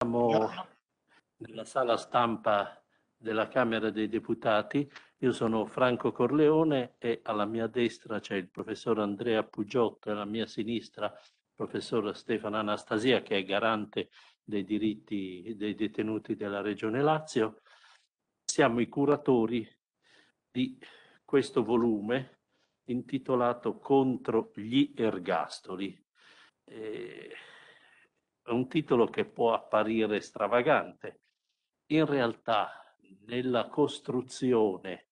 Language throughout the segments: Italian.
Siamo nella sala stampa della Camera dei Deputati. Io sono Franco Corleone e alla mia destra c'è il professor Andrea Pugiotto e alla mia sinistra il professor Stefano Anastasia che è garante dei diritti dei detenuti della Regione Lazio. Siamo i curatori di questo volume intitolato Contro gli ergastoli. Eh, è un titolo che può apparire stravagante. In realtà nella costruzione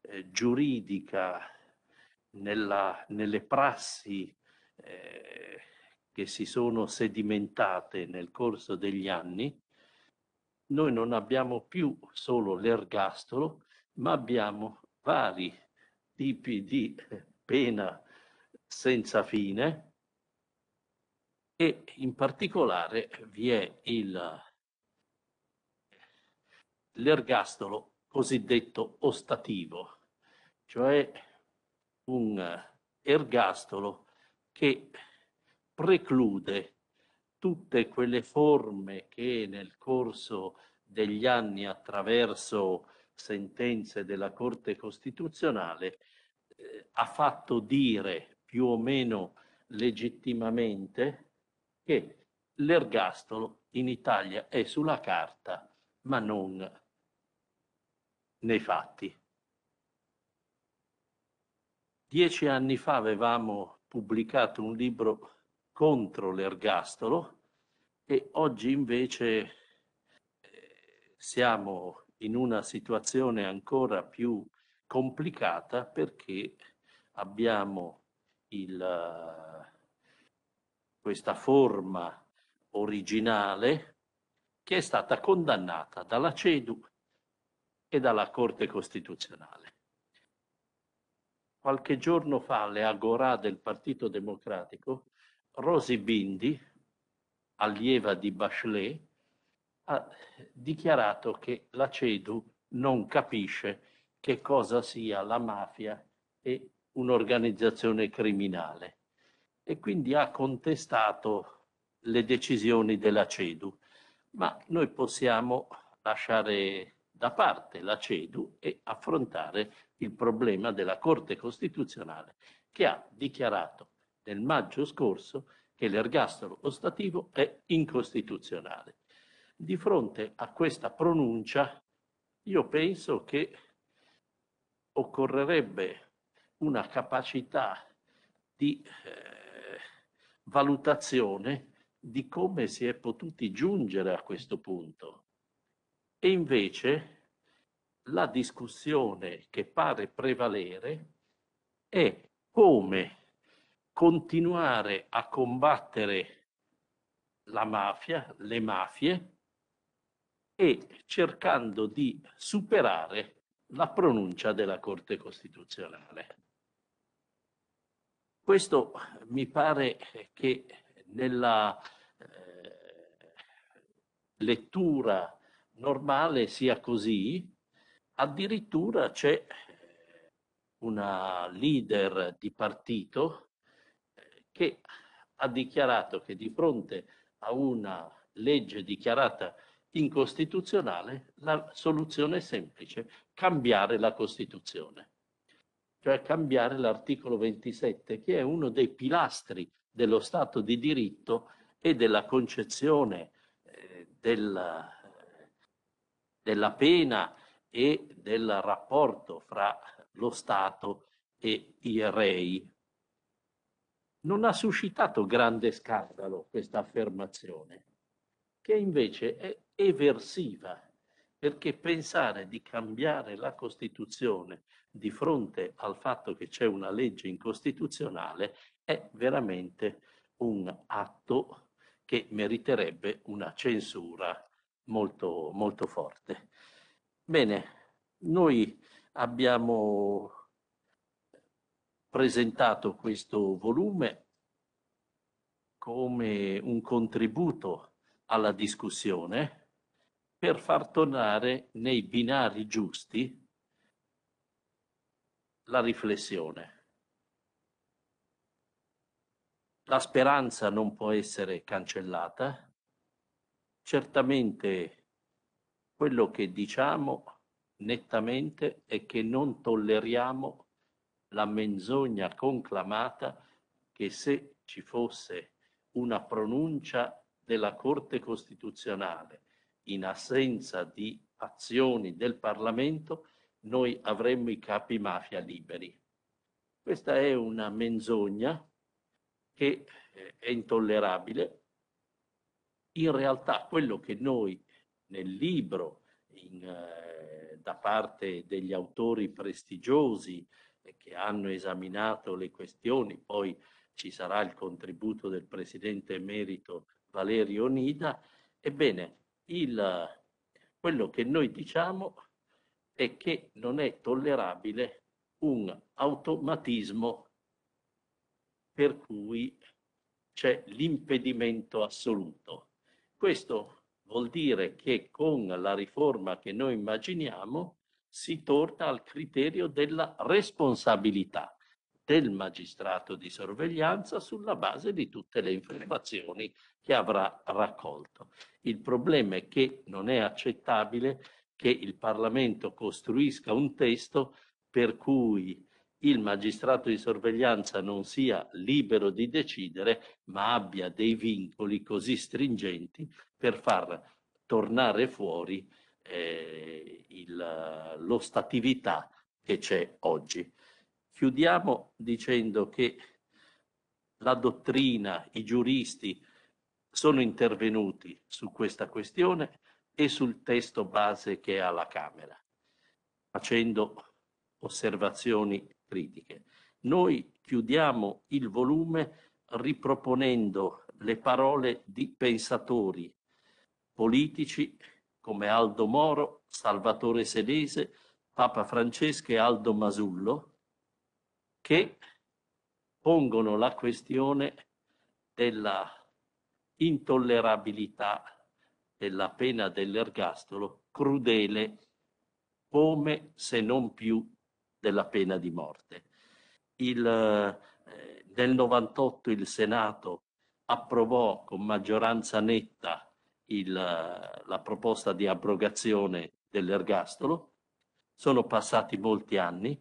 eh, giuridica, nella, nelle prassi eh, che si sono sedimentate nel corso degli anni, noi non abbiamo più solo l'ergastolo, ma abbiamo vari tipi di pena senza fine, e in particolare vi è il, l'ergastolo cosiddetto ostativo, cioè un ergastolo che preclude tutte quelle forme che nel corso degli anni attraverso sentenze della Corte Costituzionale eh, ha fatto dire più o meno legittimamente che l'ergastolo in Italia è sulla carta, ma non nei fatti. Dieci anni fa avevamo pubblicato un libro contro l'ergastolo e oggi invece eh, siamo in una situazione ancora più complicata perché abbiamo il questa forma originale che è stata condannata dalla CEDU e dalla Corte Costituzionale. Qualche giorno fa alle Agorà del Partito Democratico, Rosi Bindi, allieva di Bachelet, ha dichiarato che la CEDU non capisce che cosa sia la mafia e un'organizzazione criminale e quindi ha contestato le decisioni della CEDU. Ma noi possiamo lasciare da parte la CEDU e affrontare il problema della Corte Costituzionale che ha dichiarato nel maggio scorso che l'ergastolo ostativo è incostituzionale. Di fronte a questa pronuncia io penso che occorrerebbe una capacità di eh, valutazione di come si è potuti giungere a questo punto. E invece la discussione che pare prevalere è come continuare a combattere la mafia, le mafie e cercando di superare la pronuncia della Corte Costituzionale. Questo mi pare che nella eh, lettura normale sia così, addirittura c'è una leader di partito eh, che ha dichiarato che di fronte a una legge dichiarata incostituzionale la soluzione è semplice, cambiare la Costituzione per cambiare l'articolo 27, che è uno dei pilastri dello Stato di diritto e della concezione eh, della, della pena e del rapporto fra lo Stato e i rei. Non ha suscitato grande scandalo questa affermazione, che invece è eversiva, perché pensare di cambiare la Costituzione di fronte al fatto che c'è una legge incostituzionale è veramente un atto che meriterebbe una censura molto, molto forte. Bene, noi abbiamo presentato questo volume come un contributo alla discussione per far tornare nei binari giusti la riflessione. La speranza non può essere cancellata. Certamente quello che diciamo nettamente è che non tolleriamo la menzogna conclamata che se ci fosse una pronuncia della Corte Costituzionale in assenza di azioni del Parlamento, noi avremmo i capi mafia liberi. Questa è una menzogna che eh, è intollerabile. In realtà quello che noi nel libro, in, eh, da parte degli autori prestigiosi eh, che hanno esaminato le questioni, poi ci sarà il contributo del presidente emerito Valerio Nida, ebbene il, quello che noi diciamo è che non è tollerabile un automatismo per cui c'è l'impedimento assoluto. Questo vuol dire che con la riforma che noi immaginiamo si torna al criterio della responsabilità del magistrato di sorveglianza sulla base di tutte le informazioni che avrà raccolto. Il problema è che non è accettabile che il Parlamento costruisca un testo per cui il magistrato di sorveglianza non sia libero di decidere, ma abbia dei vincoli così stringenti per far tornare fuori eh, il, l'ostatività che c'è oggi. Chiudiamo dicendo che la dottrina, i giuristi sono intervenuti su questa questione, e sul testo base che è alla Camera, facendo osservazioni critiche. Noi chiudiamo il volume riproponendo le parole di pensatori politici come Aldo Moro, Salvatore Sedese, Papa Francesco e Aldo Masullo, che pongono la questione della intollerabilità e la pena dell'ergastolo crudele come se non più della pena di morte. Il, eh, nel 98 il Senato approvò con maggioranza netta il, la proposta di abrogazione dell'ergastolo. Sono passati molti anni.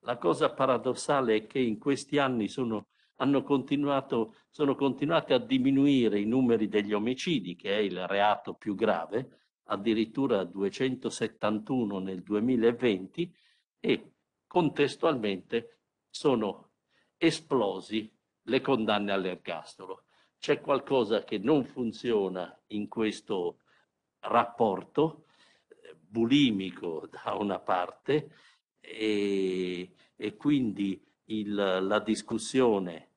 La cosa paradossale è che in questi anni sono hanno continuato, sono continuati a diminuire i numeri degli omicidi, che è il reato più grave, addirittura 271 nel 2020 e contestualmente sono esplosi le condanne all'ergastolo. C'è qualcosa che non funziona in questo rapporto eh, bulimico da una parte e, e quindi il, la discussione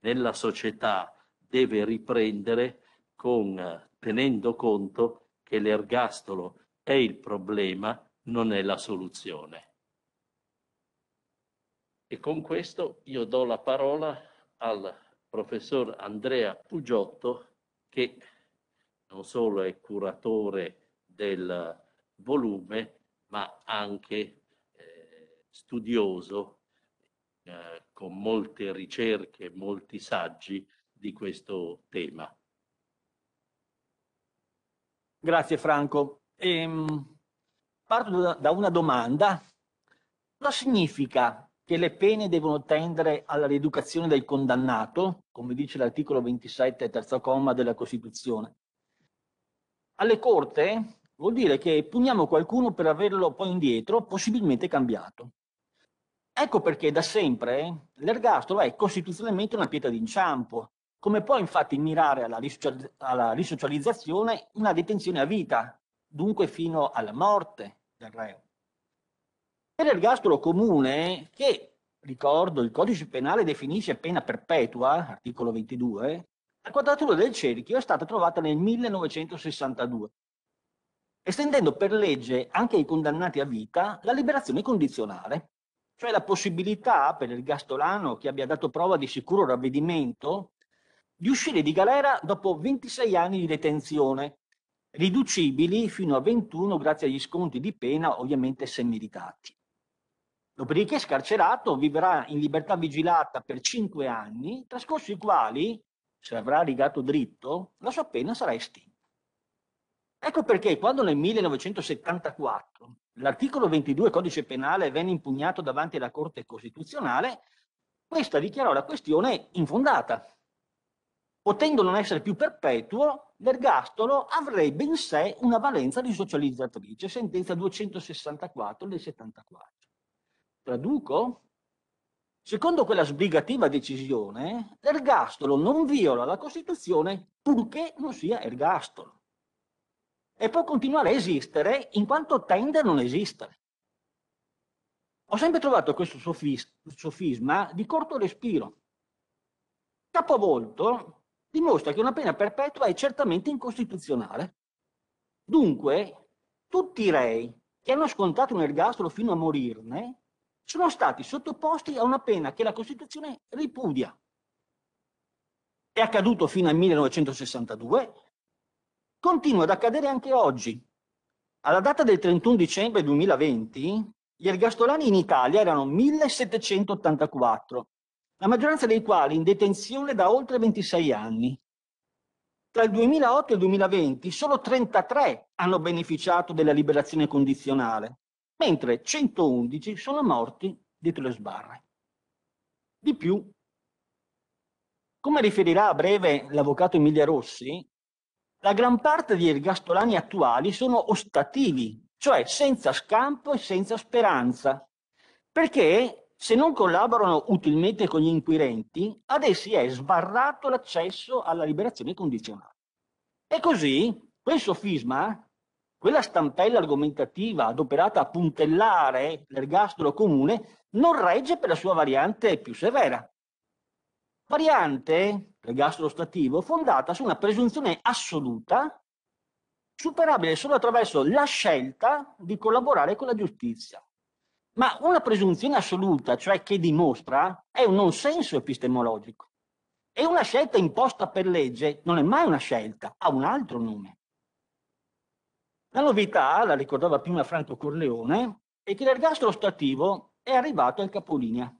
nella società deve riprendere con, tenendo conto che l'ergastolo è il problema, non è la soluzione. E con questo io do la parola al professor Andrea Pugiotto che non solo è curatore del volume ma anche eh, studioso eh, con molte ricerche, molti saggi di questo tema. Grazie Franco. Ehm, parto da, da una domanda. Cosa significa che le pene devono tendere alla rieducazione del condannato, come dice l'articolo 27, terzo comma della Costituzione? Alle corte vuol dire che puniamo qualcuno per averlo poi indietro, possibilmente cambiato. Ecco perché da sempre l'ergastolo è costituzionalmente una pietra d'inciampo, come può infatti mirare alla, risocializzazione una detenzione a vita, dunque fino alla morte del reo. Per l'ergastolo comune, che ricordo il codice penale definisce pena perpetua, articolo 22, la quadratura del cerchio è stata trovata nel 1962, estendendo per legge anche ai condannati a vita la liberazione condizionale cioè la possibilità per il Gastolano, che abbia dato prova di sicuro ravvedimento, di uscire di galera dopo 26 anni di detenzione, riducibili fino a 21 grazie agli sconti di pena ovviamente se Dopodiché scarcerato vivrà in libertà vigilata per 5 anni, trascorsi i quali, se avrà rigato dritto, la sua pena sarà estinta. Ecco perché quando nel 1974 l'articolo 22 codice penale venne impugnato davanti alla Corte Costituzionale, questa dichiarò la questione infondata. Potendo non essere più perpetuo, l'ergastolo avrebbe in sé una valenza risocializzatrice, sentenza 264 del 74. Traduco? Secondo quella sbrigativa decisione, l'ergastolo non viola la Costituzione purché non sia ergastolo e può continuare a esistere in quanto tende a non esistere. Ho sempre trovato questo sofisma di corto respiro. Capovolto dimostra che una pena perpetua è certamente incostituzionale. Dunque, tutti i rei che hanno scontato un ergastolo fino a morirne sono stati sottoposti a una pena che la Costituzione ripudia. È accaduto fino al 1962, continua ad accadere anche oggi. Alla data del 31 dicembre 2020, gli ergastolani in Italia erano 1784, la maggioranza dei quali in detenzione da oltre 26 anni. Tra il 2008 e il 2020 solo 33 hanno beneficiato della liberazione condizionale, mentre 111 sono morti dietro le sbarre. Di più, come riferirà a breve l'avvocato Emilia Rossi, la gran parte dei ergastolani attuali sono ostativi, cioè senza scampo e senza speranza, perché se non collaborano utilmente con gli inquirenti, ad essi è sbarrato l'accesso alla liberazione condizionata. E così quel sofisma, quella stampella argomentativa adoperata a puntellare l'ergastolo comune, non regge per la sua variante più severa. Variante del gastrostativo fondata su una presunzione assoluta superabile solo attraverso la scelta di collaborare con la giustizia. Ma una presunzione assoluta, cioè che dimostra, è un non senso epistemologico. E una scelta imposta per legge non è mai una scelta, ha un altro nome. La novità, la ricordava prima Franco Corleone, è che l'ergastolo stativo è arrivato al capolinea.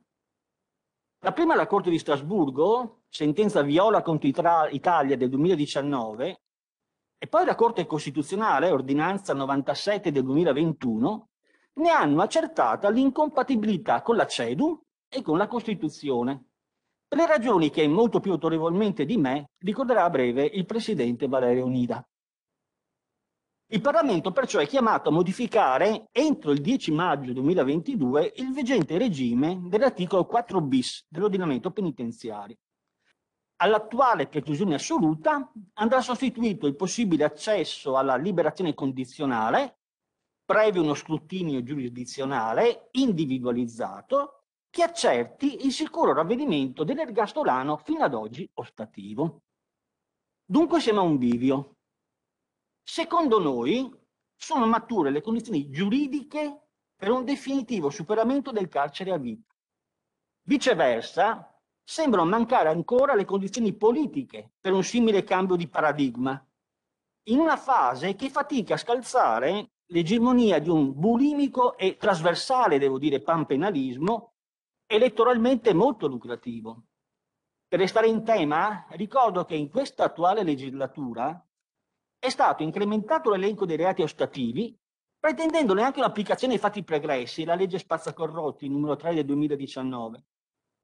La prima la Corte di Strasburgo, sentenza Viola contro Italia del 2019 e poi la Corte Costituzionale, ordinanza 97 del 2021, ne hanno accertata l'incompatibilità con la CEDU e con la Costituzione, per le ragioni che molto più autorevolmente di me ricorderà a breve il Presidente Valerio Nida. Il Parlamento perciò è chiamato a modificare entro il 10 maggio 2022 il vigente regime dell'articolo 4 bis dell'ordinamento penitenziario All'attuale preclusione assoluta andrà sostituito il possibile accesso alla liberazione condizionale, previo uno scrutinio giurisdizionale individualizzato, che accerti il sicuro ravvedimento dell'ergastolano fino ad oggi ostativo. Dunque siamo a un bivio. Secondo noi sono mature le condizioni giuridiche per un definitivo superamento del carcere a vita. Viceversa, sembrano mancare ancora le condizioni politiche per un simile cambio di paradigma, in una fase che fatica a scalzare l'egemonia di un bulimico e trasversale, devo dire, panpenalismo elettoralmente molto lucrativo. Per restare in tema, ricordo che in questa attuale legislatura è stato incrementato l'elenco dei reati ostativi, pretendendone anche un'applicazione ai fatti pregressi, la legge Spazzacorrotti numero 3 del 2019,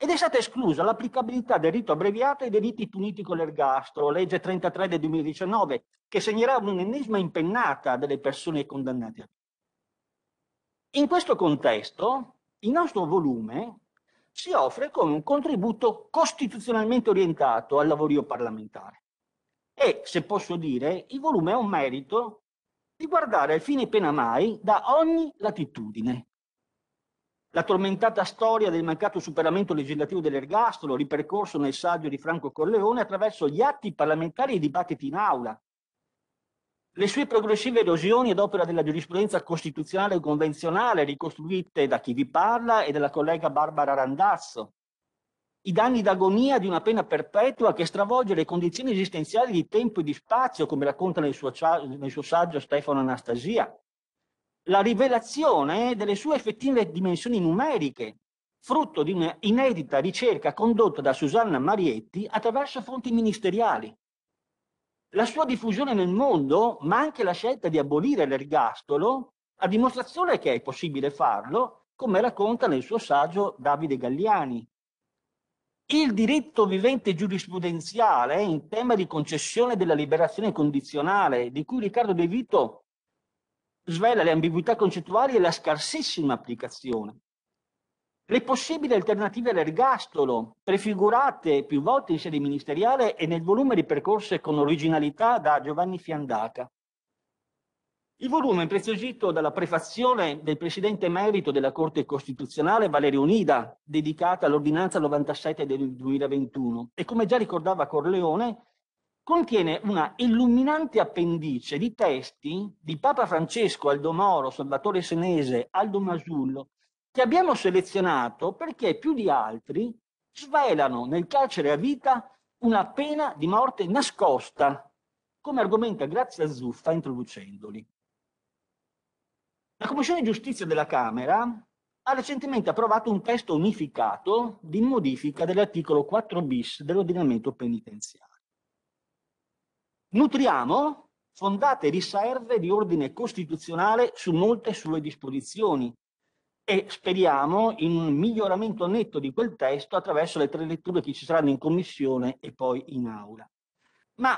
ed è stata esclusa l'applicabilità del rito abbreviato ai delitti puniti con l'ergastro, legge 33 del 2019, che segnerà un'ennesima impennata delle persone condannate. In questo contesto, il nostro volume si offre come un contributo costituzionalmente orientato al lavorio parlamentare. E, se posso dire, il volume ha un merito di guardare al fine pena mai da ogni latitudine, la tormentata storia del mancato superamento legislativo dell'ergastolo ripercorso nel saggio di Franco Corleone attraverso gli atti parlamentari e i dibattiti in aula. Le sue progressive erosioni ad opera della giurisprudenza costituzionale e convenzionale ricostruite da chi vi parla e dalla collega Barbara Randazzo. I danni d'agonia di una pena perpetua che stravolge le condizioni esistenziali di tempo e di spazio, come racconta nel suo, nel suo saggio Stefano Anastasia la rivelazione delle sue effettive dimensioni numeriche, frutto di un'inedita ricerca condotta da Susanna Marietti attraverso fonti ministeriali. La sua diffusione nel mondo, ma anche la scelta di abolire l'ergastolo, a dimostrazione che è possibile farlo, come racconta nel suo saggio Davide Galliani. Il diritto vivente giurisprudenziale in tema di concessione della liberazione condizionale, di cui Riccardo De Vito svela le ambiguità concettuali e la scarsissima applicazione. Le possibili alternative all'ergastolo, prefigurate più volte in sede ministeriale e nel volume ripercorse con originalità da Giovanni Fiandaca. Il volume, impreziosito dalla prefazione del presidente emerito della Corte Costituzionale Valerio Nida, dedicata all'ordinanza 97 del 2021, e come già ricordava Corleone, contiene una illuminante appendice di testi di Papa Francesco, Aldo Moro, Salvatore Senese, Aldo Masullo, che abbiamo selezionato perché più di altri svelano nel carcere a vita una pena di morte nascosta, come argomenta Grazia Zuffa introducendoli. La Commissione Giustizia della Camera ha recentemente approvato un testo unificato di modifica dell'articolo 4 bis dell'ordinamento penitenziario. Nutriamo fondate riserve di ordine costituzionale su molte sue disposizioni e speriamo in un miglioramento netto di quel testo attraverso le tre letture che ci saranno in commissione e poi in aula. Ma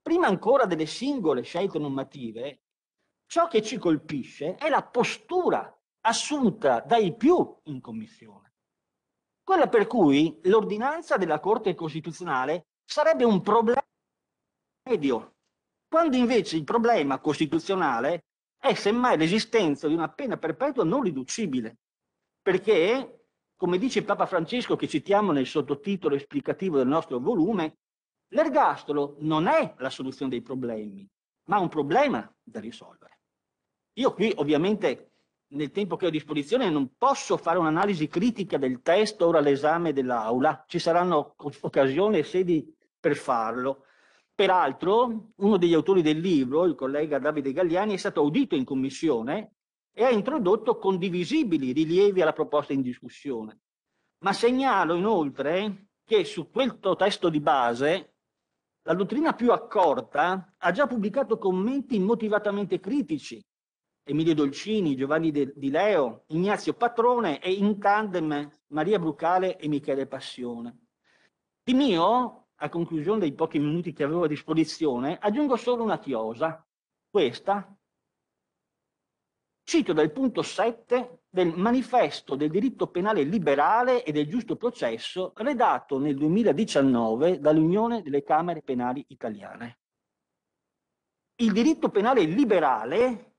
prima ancora delle singole scelte normative, ciò che ci colpisce è la postura assunta dai più in commissione. Quella per cui l'ordinanza della Corte Costituzionale sarebbe un problema medio, quando invece il problema costituzionale è semmai l'esistenza di una pena perpetua non riducibile, perché, come dice Papa Francesco che citiamo nel sottotitolo esplicativo del nostro volume, l'ergastolo non è la soluzione dei problemi, ma un problema da risolvere. Io qui ovviamente nel tempo che ho a disposizione non posso fare un'analisi critica del testo ora all'esame dell'aula, ci saranno occasioni e sedi per farlo, peraltro uno degli autori del libro, il collega Davide Galliani, è stato audito in commissione e ha introdotto condivisibili rilievi alla proposta in discussione. Ma segnalo inoltre che su questo testo di base la dottrina più accorta ha già pubblicato commenti motivatamente critici. Emilio Dolcini, Giovanni De, Di Leo, Ignazio Patrone e in tandem Maria Brucale e Michele Passione. Di mio a conclusione dei pochi minuti che avevo a disposizione, aggiungo solo una chiosa. Questa cito dal punto 7 del manifesto del diritto penale liberale e del giusto processo redatto nel 2019 dall'Unione delle Camere Penali Italiane. Il diritto penale liberale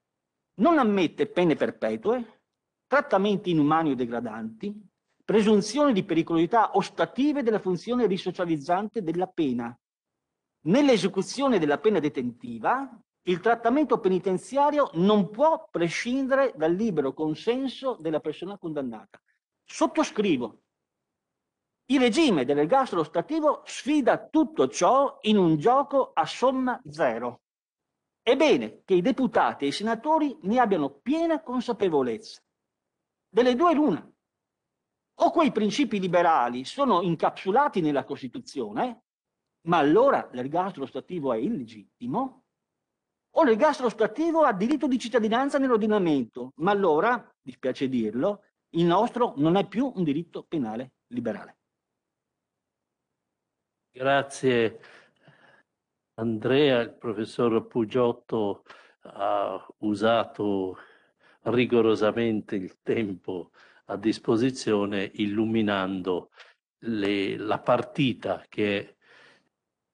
non ammette pene perpetue, trattamenti inumani o degradanti, presunzione di pericolosità ostattive della funzione risocializzante della pena. Nell'esecuzione della pena detentiva, il trattamento penitenziario non può prescindere dal libero consenso della persona condannata. Sottoscrivo. Il regime dell'ergastolo ostativo sfida tutto ciò in un gioco a somma zero. È bene che i deputati e i senatori ne abbiano piena consapevolezza. Delle due l'una o quei principi liberali sono incapsulati nella Costituzione, ma allora l'ergastolo stativo è illegittimo, o l'ergastolo stativo ha diritto di cittadinanza nell'ordinamento, ma allora, dispiace dirlo, il nostro non è più un diritto penale liberale. Grazie Andrea, il professor Pugiotto ha usato rigorosamente il tempo a disposizione illuminando le, la partita che è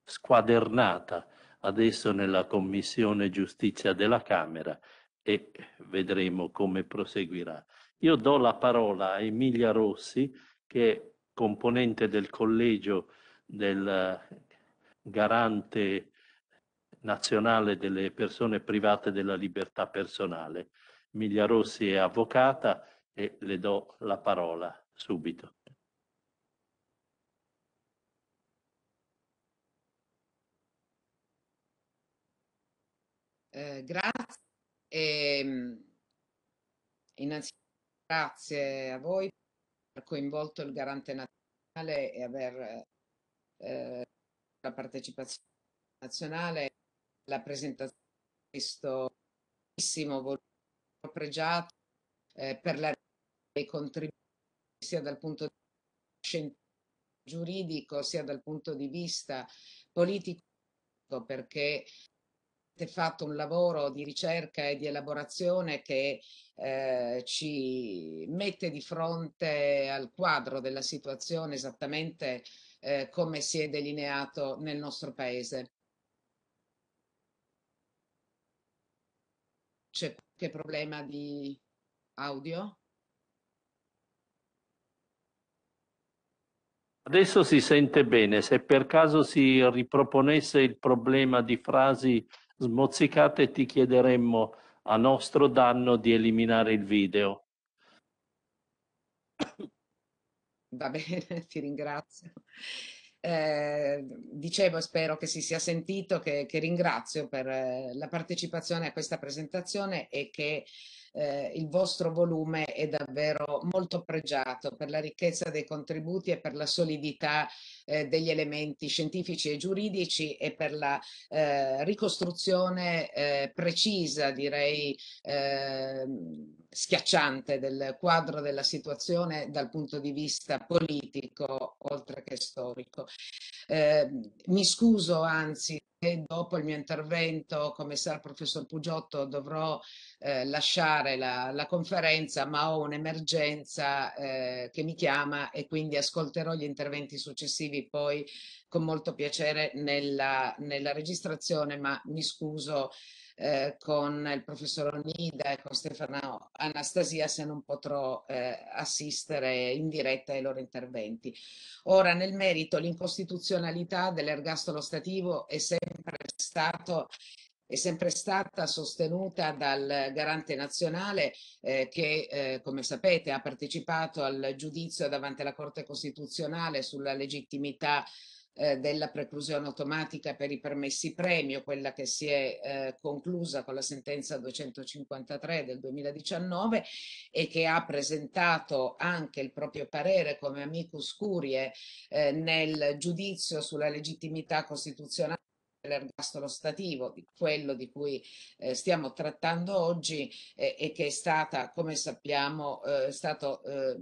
squadernata adesso nella Commissione Giustizia della Camera e vedremo come proseguirà. Io do la parola a Emilia Rossi, che è componente del collegio del garante nazionale delle persone private della libertà personale. Emilia Rossi è avvocata, e le do la parola subito. Eh, grazie. E, ehm, innanzitutto grazie a voi per aver coinvolto il garante nazionale e aver eh, la partecipazione nazionale, la presentazione di questo volume pregiato eh, per la dei contributi sia dal punto di vista scientifico, giuridico, sia dal punto di vista politico, perché avete fatto un lavoro di ricerca e di elaborazione che eh, ci mette di fronte al quadro della situazione esattamente eh, come si è delineato nel nostro paese. C'è qualche problema di audio? Adesso si sente bene, se per caso si riproponesse il problema di frasi smozzicate ti chiederemmo a nostro danno di eliminare il video. Va bene, ti ringrazio. Eh, dicevo, spero che si sia sentito, che, che ringrazio per eh, la partecipazione a questa presentazione e che eh, il vostro volume è davvero molto pregiato per la ricchezza dei contributi e per la solidità eh, degli elementi scientifici e giuridici e per la eh, ricostruzione eh, precisa, direi eh, schiacciante del quadro della situazione dal punto di vista politico oltre che storico. Eh, mi scuso anzi che dopo il mio intervento come sa il professor Pugiotto dovrò eh, lasciare la, la, conferenza ma ho un'emergenza eh, che mi chiama e quindi ascolterò gli interventi successivi interverrei poi con molto piacere nella, nella registrazione, ma mi scuso eh, con il professor Onida e con Stefano Anastasia se non potrò eh, assistere in diretta ai loro interventi. Ora, nel merito, l'incostituzionalità dell'ergastolo stativo è sempre stato è sempre stata sostenuta dal garante nazionale eh, che, eh, come sapete, ha partecipato al giudizio davanti alla Corte Costituzionale sulla legittimità eh, della preclusione automatica per i permessi premio, quella che si è eh, conclusa con la sentenza 253 del 2019 e che ha presentato anche il proprio parere come amicus curie eh, nel giudizio sulla legittimità costituzionale l'ergastolo stativo, di quello di cui eh, stiamo trattando oggi eh, e che è stata, come sappiamo, eh, stato eh,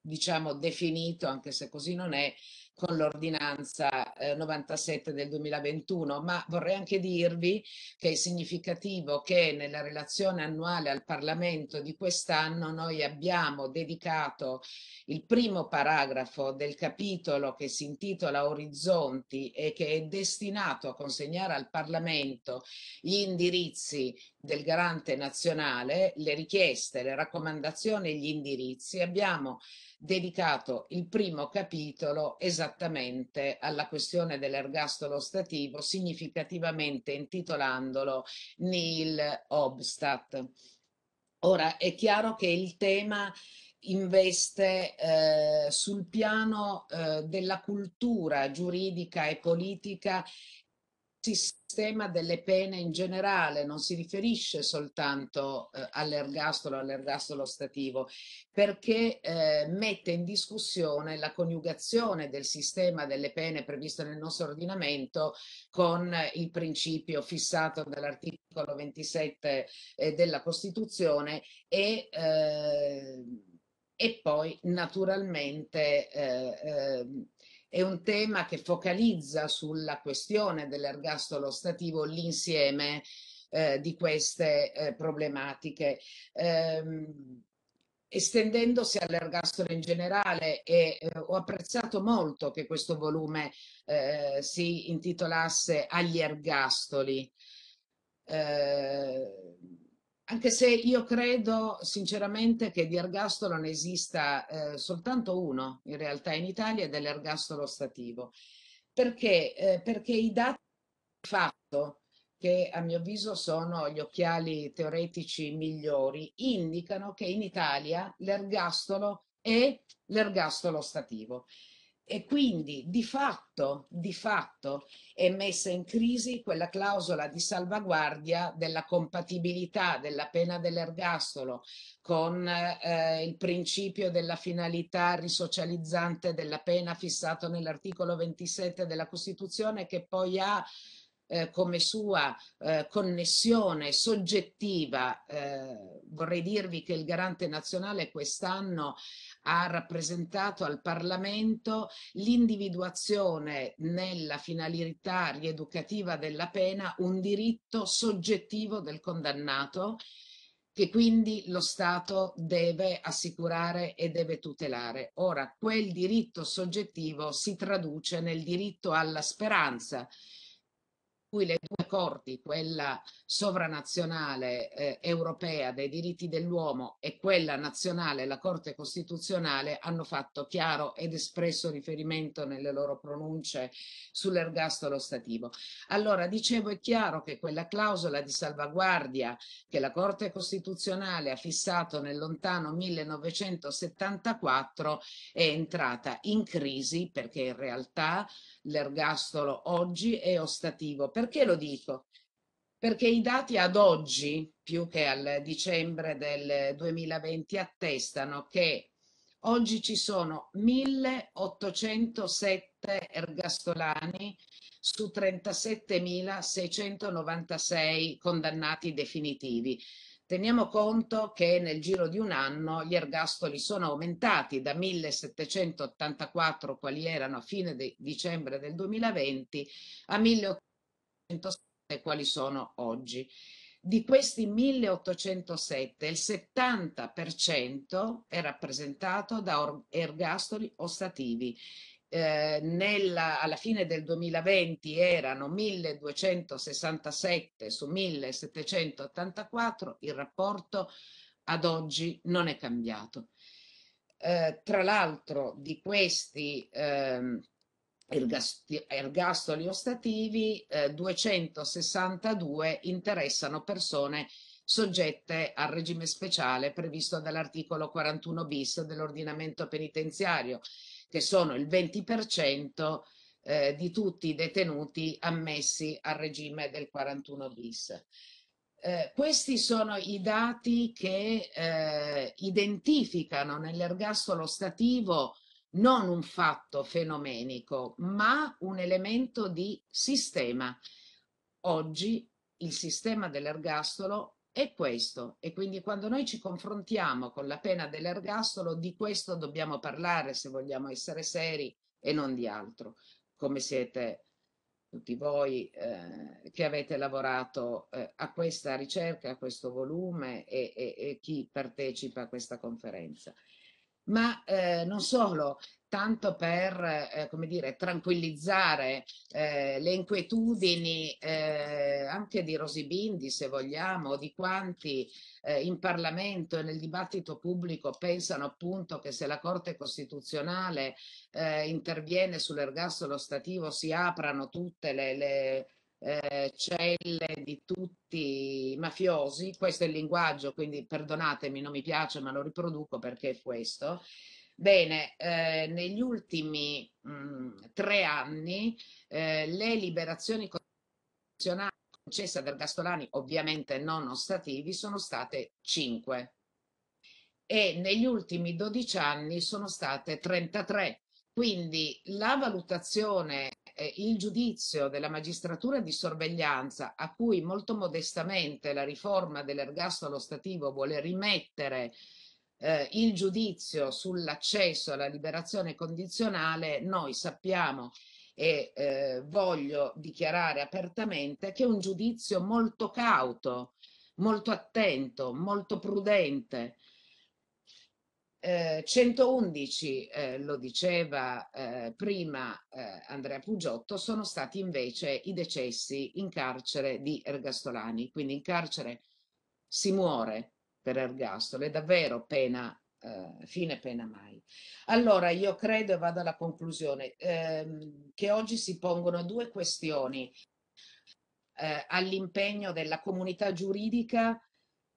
diciamo definito, anche se così non è, con l'ordinanza eh, 97 del 2021, ma vorrei anche dirvi che è significativo che nella relazione annuale al Parlamento di quest'anno noi abbiamo dedicato il primo paragrafo del capitolo che si intitola Orizzonti e che è destinato a consegnare al Parlamento gli indirizzi del garante nazionale, le richieste, le raccomandazioni e gli indirizzi. Abbiamo dedicato il primo capitolo esattamente alla questione dell'ergastolo stativo, significativamente intitolandolo Neil Obstat. Ora è chiaro che il tema investe eh, sul piano eh, della cultura giuridica e politica sistema delle pene in generale, non si riferisce soltanto eh, all'ergastolo, all'ergastolo stativo, perché eh, mette in discussione la coniugazione del sistema delle pene previsto nel nostro ordinamento con il principio fissato dall'articolo 27 eh, della Costituzione e eh, e poi naturalmente eh, eh, è un tema che focalizza sulla questione dell'ergastolo stativo l'insieme eh, di queste eh, problematiche. Ehm, estendendosi all'ergastolo in generale e eh, ho apprezzato molto che questo volume eh, si intitolasse Agli ergastoli. Eh, anche se io credo sinceramente che di ergastolo ne esista eh, soltanto uno in realtà in Italia ed è l'ergastolo stativo. Perché? Eh, perché i dati di fatto, che a mio avviso sono gli occhiali teoretici migliori, indicano che in Italia l'ergastolo è l'ergastolo stativo e quindi di fatto, di fatto, è messa in crisi quella clausola di salvaguardia della compatibilità della pena dell'ergastolo con eh, il principio della finalità risocializzante della pena fissato nell'articolo 27 della Costituzione che poi ha eh, come sua eh, connessione soggettiva. Eh, vorrei dirvi che il Garante nazionale quest'anno ha rappresentato al Parlamento l'individuazione nella finalità rieducativa della pena un diritto soggettivo del condannato che quindi lo Stato deve assicurare e deve tutelare. Ora, quel diritto soggettivo si traduce nel diritto alla speranza, cui le due corti, quella sovranazionale eh, europea dei diritti dell'uomo e quella nazionale, la Corte Costituzionale, hanno fatto chiaro ed espresso riferimento nelle loro pronunce sull'ergastolo stativo. Allora, dicevo, è chiaro che quella clausola di salvaguardia che la Corte Costituzionale ha fissato nel lontano 1974 è entrata in crisi perché in realtà l'ergastolo oggi è ostativo perché lo dico? Perché i dati ad oggi, più che al dicembre del 2020, attestano che oggi ci sono 1807 ergastolani su 37.696 condannati definitivi. Teniamo conto che nel giro di un anno gli ergastoli sono aumentati da 1784, quali erano a fine de dicembre del 2020, a 1800. 1807 quali sono oggi. Di questi 1807 il 70% è rappresentato da ergastoli ostativi. Eh, nella, alla fine del 2020 erano 1267 su 1784, il rapporto ad oggi non è cambiato. Eh, tra l'altro di questi ehm, ergastoli ostativi, eh, 262 interessano persone soggette al regime speciale previsto dall'articolo 41 bis dell'ordinamento penitenziario, che sono il 20% eh, di tutti i detenuti ammessi al regime del 41 bis. Eh, questi sono i dati che eh, identificano nell'ergastolo stativo non un fatto fenomenico, ma un elemento di sistema. Oggi il sistema dell'ergastolo è questo e quindi quando noi ci confrontiamo con la pena dell'ergastolo di questo dobbiamo parlare se vogliamo essere seri e non di altro, come siete tutti voi eh, che avete lavorato eh, a questa ricerca, a questo volume e, e, e chi partecipa a questa conferenza ma eh, non solo, tanto per eh, come dire, tranquillizzare eh, le inquietudini eh, anche di Rosibindi, se vogliamo, di quanti eh, in Parlamento e nel dibattito pubblico pensano appunto che se la Corte Costituzionale eh, interviene sull'ergastolo stativo si aprano tutte le, le eh, celle di tutti i mafiosi, questo è il linguaggio, quindi perdonatemi, non mi piace, ma lo riproduco perché è questo. Bene, eh, negli ultimi mh, mm, tre anni eh, le liberazioni costituzionali concesse ad Ergastolani, ovviamente non ostativi, sono state cinque e negli ultimi 12 anni sono state 33. Quindi la valutazione eh, il giudizio della magistratura di sorveglianza a cui molto modestamente la riforma dell'ergastolo stativo vuole rimettere eh, il giudizio sull'accesso alla liberazione condizionale, noi sappiamo e eh, voglio dichiarare apertamente che è un giudizio molto cauto, molto attento, molto prudente, eh, 111, eh, lo diceva eh, prima eh, Andrea Pugiotto, sono stati invece i decessi in carcere di ergastolani, quindi in carcere si muore per ergastolo, è davvero pena, eh, fine pena mai. Allora io credo, e vado alla conclusione, ehm, che oggi si pongono due questioni eh, all'impegno della comunità giuridica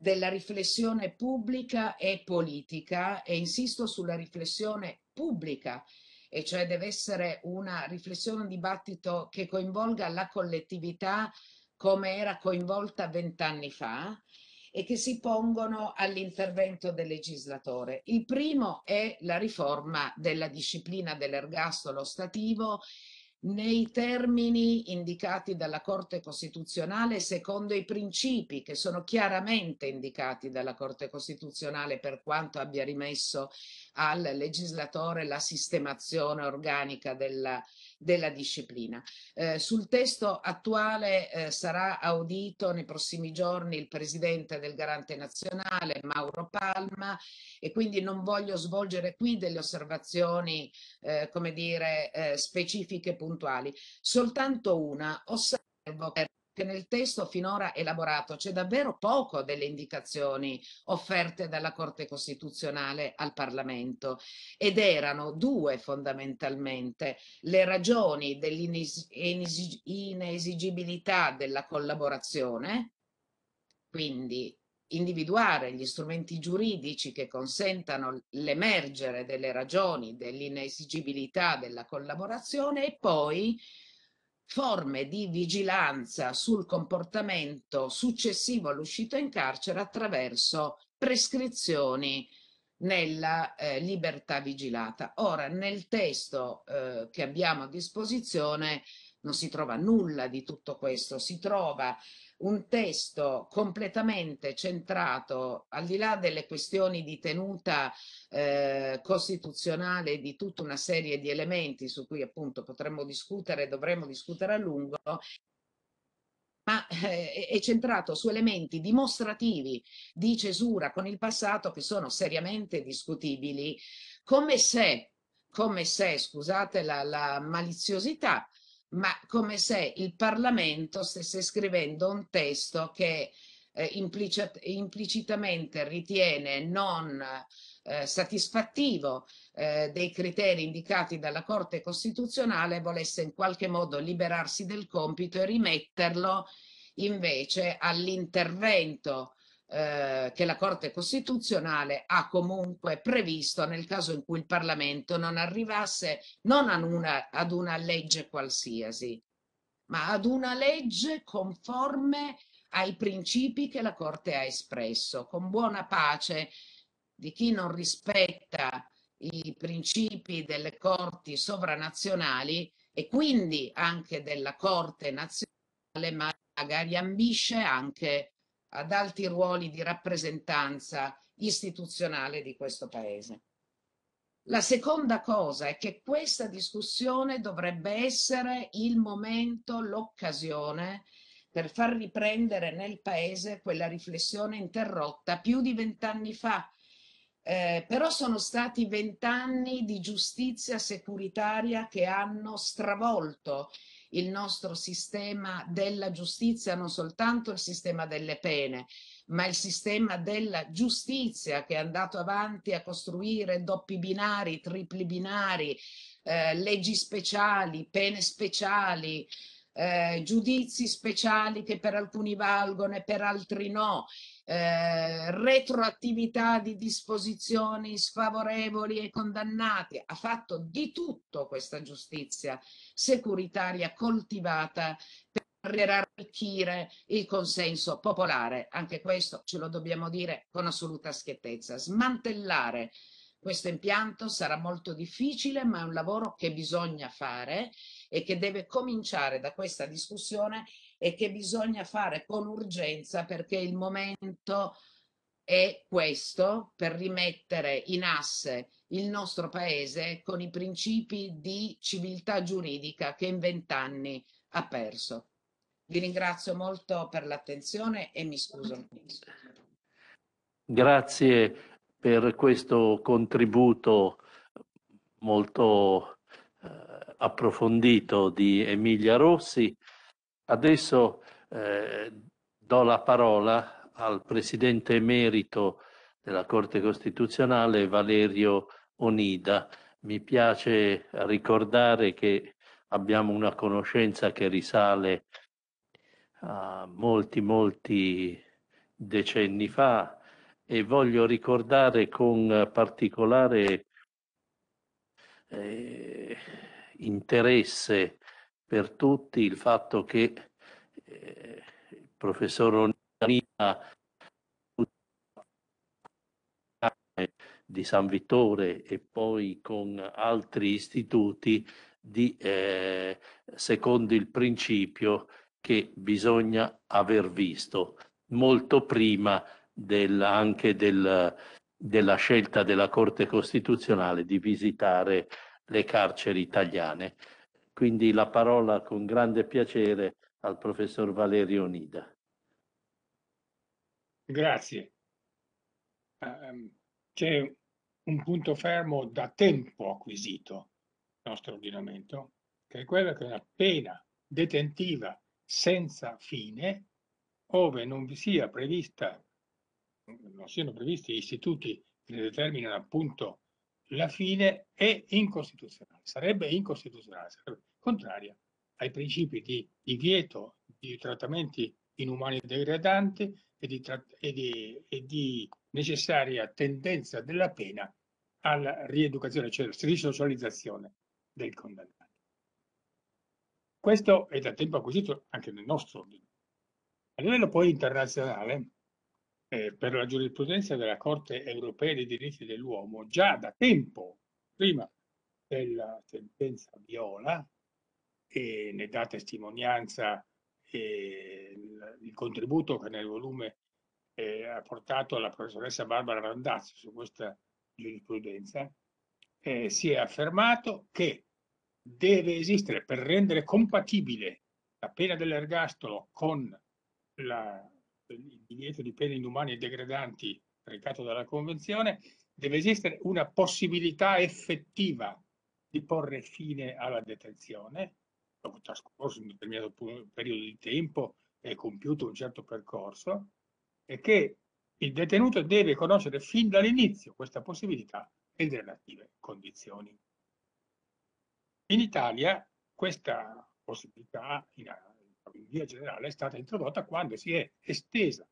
della riflessione pubblica e politica e insisto sulla riflessione pubblica e cioè deve essere una riflessione, un dibattito che coinvolga la collettività come era coinvolta vent'anni fa e che si pongono all'intervento del legislatore. Il primo è la riforma della disciplina dell'ergastolo stativo nei termini indicati dalla Corte Costituzionale secondo i principi che sono chiaramente indicati dalla Corte Costituzionale per quanto abbia rimesso al legislatore la sistemazione organica della, della disciplina. Eh, sul testo attuale eh, sarà audito nei prossimi giorni il presidente del Garante nazionale Mauro Palma e quindi non voglio svolgere qui delle osservazioni eh, come dire eh, specifiche e puntuali, soltanto una osservo per che nel testo finora elaborato c'è davvero poco delle indicazioni offerte dalla Corte Costituzionale al Parlamento ed erano due fondamentalmente le ragioni dell'inesigibilità della collaborazione, quindi individuare gli strumenti giuridici che consentano l'emergere delle ragioni dell'inesigibilità della collaborazione e poi forme di vigilanza sul comportamento successivo all'uscita in carcere attraverso prescrizioni nella eh, libertà vigilata. Ora, nel testo eh, che abbiamo a disposizione non si trova nulla di tutto questo, si trova un testo completamente centrato, al di là delle questioni di tenuta eh, costituzionale, di tutta una serie di elementi su cui appunto potremmo discutere, e dovremmo discutere a lungo, ma eh, è centrato su elementi dimostrativi di cesura con il passato che sono seriamente discutibili, come se, come se scusate la, la maliziosità, ma come se il Parlamento stesse scrivendo un testo che eh, implici implicitamente ritiene non eh, satisfattivo eh, dei criteri indicati dalla Corte Costituzionale volesse in qualche modo liberarsi del compito e rimetterlo invece all'intervento eh, che la Corte Costituzionale ha comunque previsto nel caso in cui il Parlamento non arrivasse non ad una, ad una legge qualsiasi, ma ad una legge conforme ai principi che la Corte ha espresso, con buona pace di chi non rispetta i principi delle corti sovranazionali e quindi anche della Corte nazionale, ma magari ambisce anche ad alti ruoli di rappresentanza istituzionale di questo Paese. La seconda cosa è che questa discussione dovrebbe essere il momento, l'occasione per far riprendere nel Paese quella riflessione interrotta più di vent'anni fa. Eh, però sono stati vent'anni di giustizia securitaria che hanno stravolto il nostro sistema della giustizia, non soltanto il sistema delle pene, ma il sistema della giustizia che è andato avanti a costruire doppi binari, tripli binari, eh, leggi speciali, pene speciali, eh, giudizi speciali che per alcuni valgono e per altri no, eh, retroattività di disposizioni sfavorevoli e condannati, ha fatto di tutto questa giustizia securitaria coltivata per arricchire il consenso popolare. Anche questo ce lo dobbiamo dire con assoluta schiettezza. Smantellare questo impianto sarà molto difficile, ma è un lavoro che bisogna fare e che deve cominciare da questa discussione e che bisogna fare con urgenza perché il momento è questo per rimettere in asse il nostro paese con i principi di civiltà giuridica che in vent'anni ha perso. Vi ringrazio molto per l'attenzione e mi scuso. Grazie per questo contributo molto eh, approfondito di Emilia Rossi. Adesso eh, do la parola al Presidente emerito della Corte Costituzionale, Valerio Onida. Mi piace ricordare che abbiamo una conoscenza che risale a molti, molti decenni fa e voglio ricordare con particolare eh, interesse per tutti il fatto che eh, il professor Onina di San Vittore e poi con altri istituti di, eh, secondo il principio che bisogna aver visto molto prima del, anche del, della scelta della Corte Costituzionale di visitare le carceri italiane. Quindi la parola con grande piacere al professor Valerio Nida. Grazie. Ehm, c'è un punto fermo da tempo acquisito nel nostro ordinamento, che è quello che una pena detentiva senza fine, ove non vi sia prevista, non siano previsti istituti che ne determinano appunto la fine, è incostituzionale. Sarebbe incostituzionale, sarebbe contraria ai principi di divieto di trattamenti inumani e degradanti e di, e, di, e di, necessaria tendenza della pena alla rieducazione, cioè alla risocializzazione del condannato. Questo è da tempo acquisito anche nel nostro ordine. A livello poi internazionale, eh, per la giurisprudenza della Corte europea dei diritti dell'uomo, già da tempo, prima della sentenza Viola, e ne dà testimonianza il, il, contributo che nel volume eh, ha portato la professoressa Barbara Randazzo su questa giurisprudenza, eh, si è affermato che deve esistere per rendere compatibile la pena dell'ergastolo con la, il divieto di pene inumane e degradanti recato dalla Convenzione, deve esistere una possibilità effettiva di porre fine alla detenzione dopo trascorso un determinato periodo di tempo e compiuto un certo percorso, e che il detenuto deve conoscere fin dall'inizio questa possibilità e le relative condizioni. In Italia questa possibilità in, in via generale è stata introdotta quando si è estesa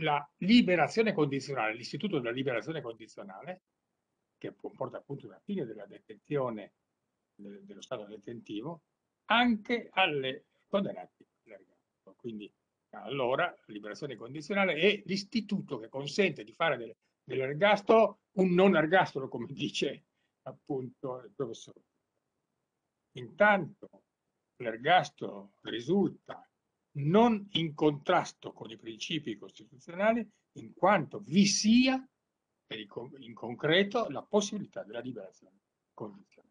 la liberazione condizionale, l'istituto della liberazione condizionale, che comporta appunto la fine della detenzione dello stato detentivo, anche alle condannati all'ergastolo. Quindi allora liberazione condizionale è l'istituto che consente di fare del, dell'ergastolo un non ergastolo, come dice appunto il professore. Intanto l'ergastolo risulta non in contrasto con i principi costituzionali in quanto vi sia in concreto la possibilità della liberazione condizionale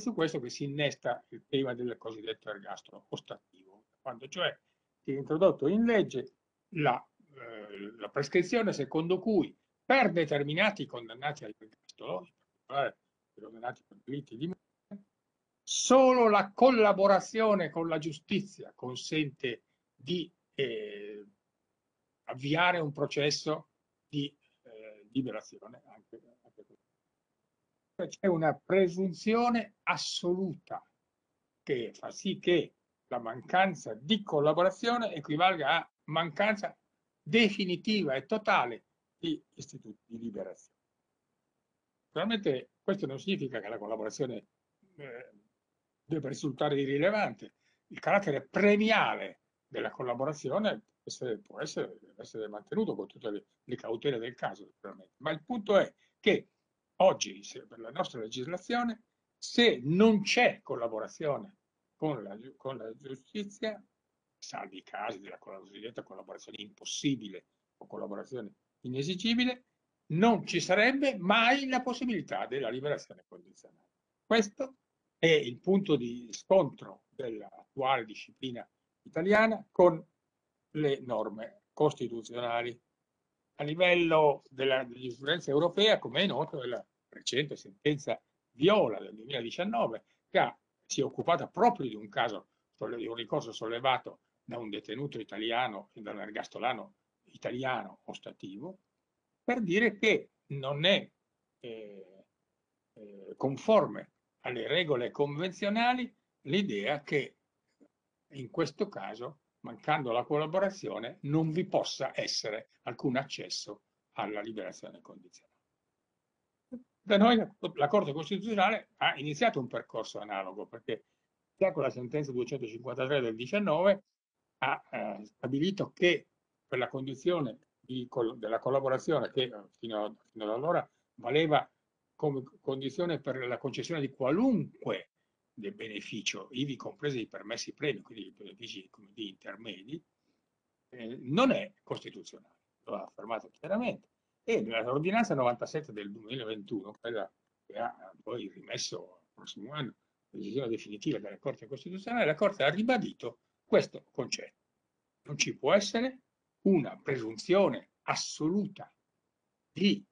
su questo che si innesta il tema del cosiddetto ergastolo ostativo, quando cioè si è introdotto in legge la, eh, la prescrizione secondo cui per determinati condannati all'ergastolo, in particolare per condannati per delitti di morte, solo la collaborazione con la giustizia consente di eh, avviare un processo di eh, liberazione anche, anche c'è una presunzione assoluta che fa sì che la mancanza di collaborazione equivalga a mancanza definitiva e totale di istituti di liberazione. Naturalmente questo non significa che la collaborazione eh, debba risultare irrilevante. Il carattere premiale della collaborazione può essere, può essere, essere mantenuto con tutte le, le cautele del caso, naturalmente. Ma il punto è che oggi per la nostra legislazione, se non c'è collaborazione con la, con la giustizia, salvi i casi della cosiddetta collaborazione impossibile o collaborazione inesigibile, non ci sarebbe mai la possibilità della liberazione condizionale. Questo è il punto di scontro dell'attuale disciplina italiana con le norme costituzionali. A livello della giurisprudenza europea, come è noto, è la recente sentenza Viola del 2019 che ha, si è occupata proprio di un caso, di un ricorso sollevato da un detenuto italiano e da un ergastolano italiano ostativo, per dire che non è eh, eh, conforme alle regole convenzionali l'idea che in questo caso, mancando la collaborazione, non vi possa essere alcun accesso alla liberazione condizionale. Da cioè, noi la, Corte Costituzionale ha iniziato un percorso analogo perché già con la sentenza 253 del 19 ha eh, stabilito che per la condizione di, della collaborazione che eh, fino, fino, ad allora valeva come condizione per la concessione di qualunque del beneficio, ivi compresi i permessi premi, quindi i benefici come di intermedi, eh, non è costituzionale, lo ha affermato chiaramente e nell'ordinanza 97 del 2021, quella che ha poi rimesso il prossimo anno la decisione definitiva della Corte Costituzionale, la Corte ha ribadito questo concetto. Non ci può essere una presunzione assoluta di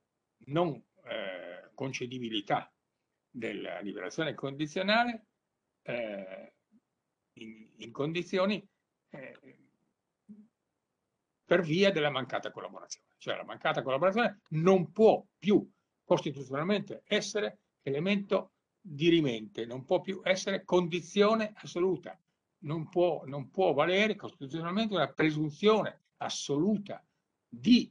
non eh, concedibilità della liberazione condizionale eh, in, in, condizioni eh, per via della mancata collaborazione. Cioè la mancata collaborazione non può più costituzionalmente essere elemento dirimente, non può più essere condizione assoluta, non può, non può valere costituzionalmente una presunzione assoluta di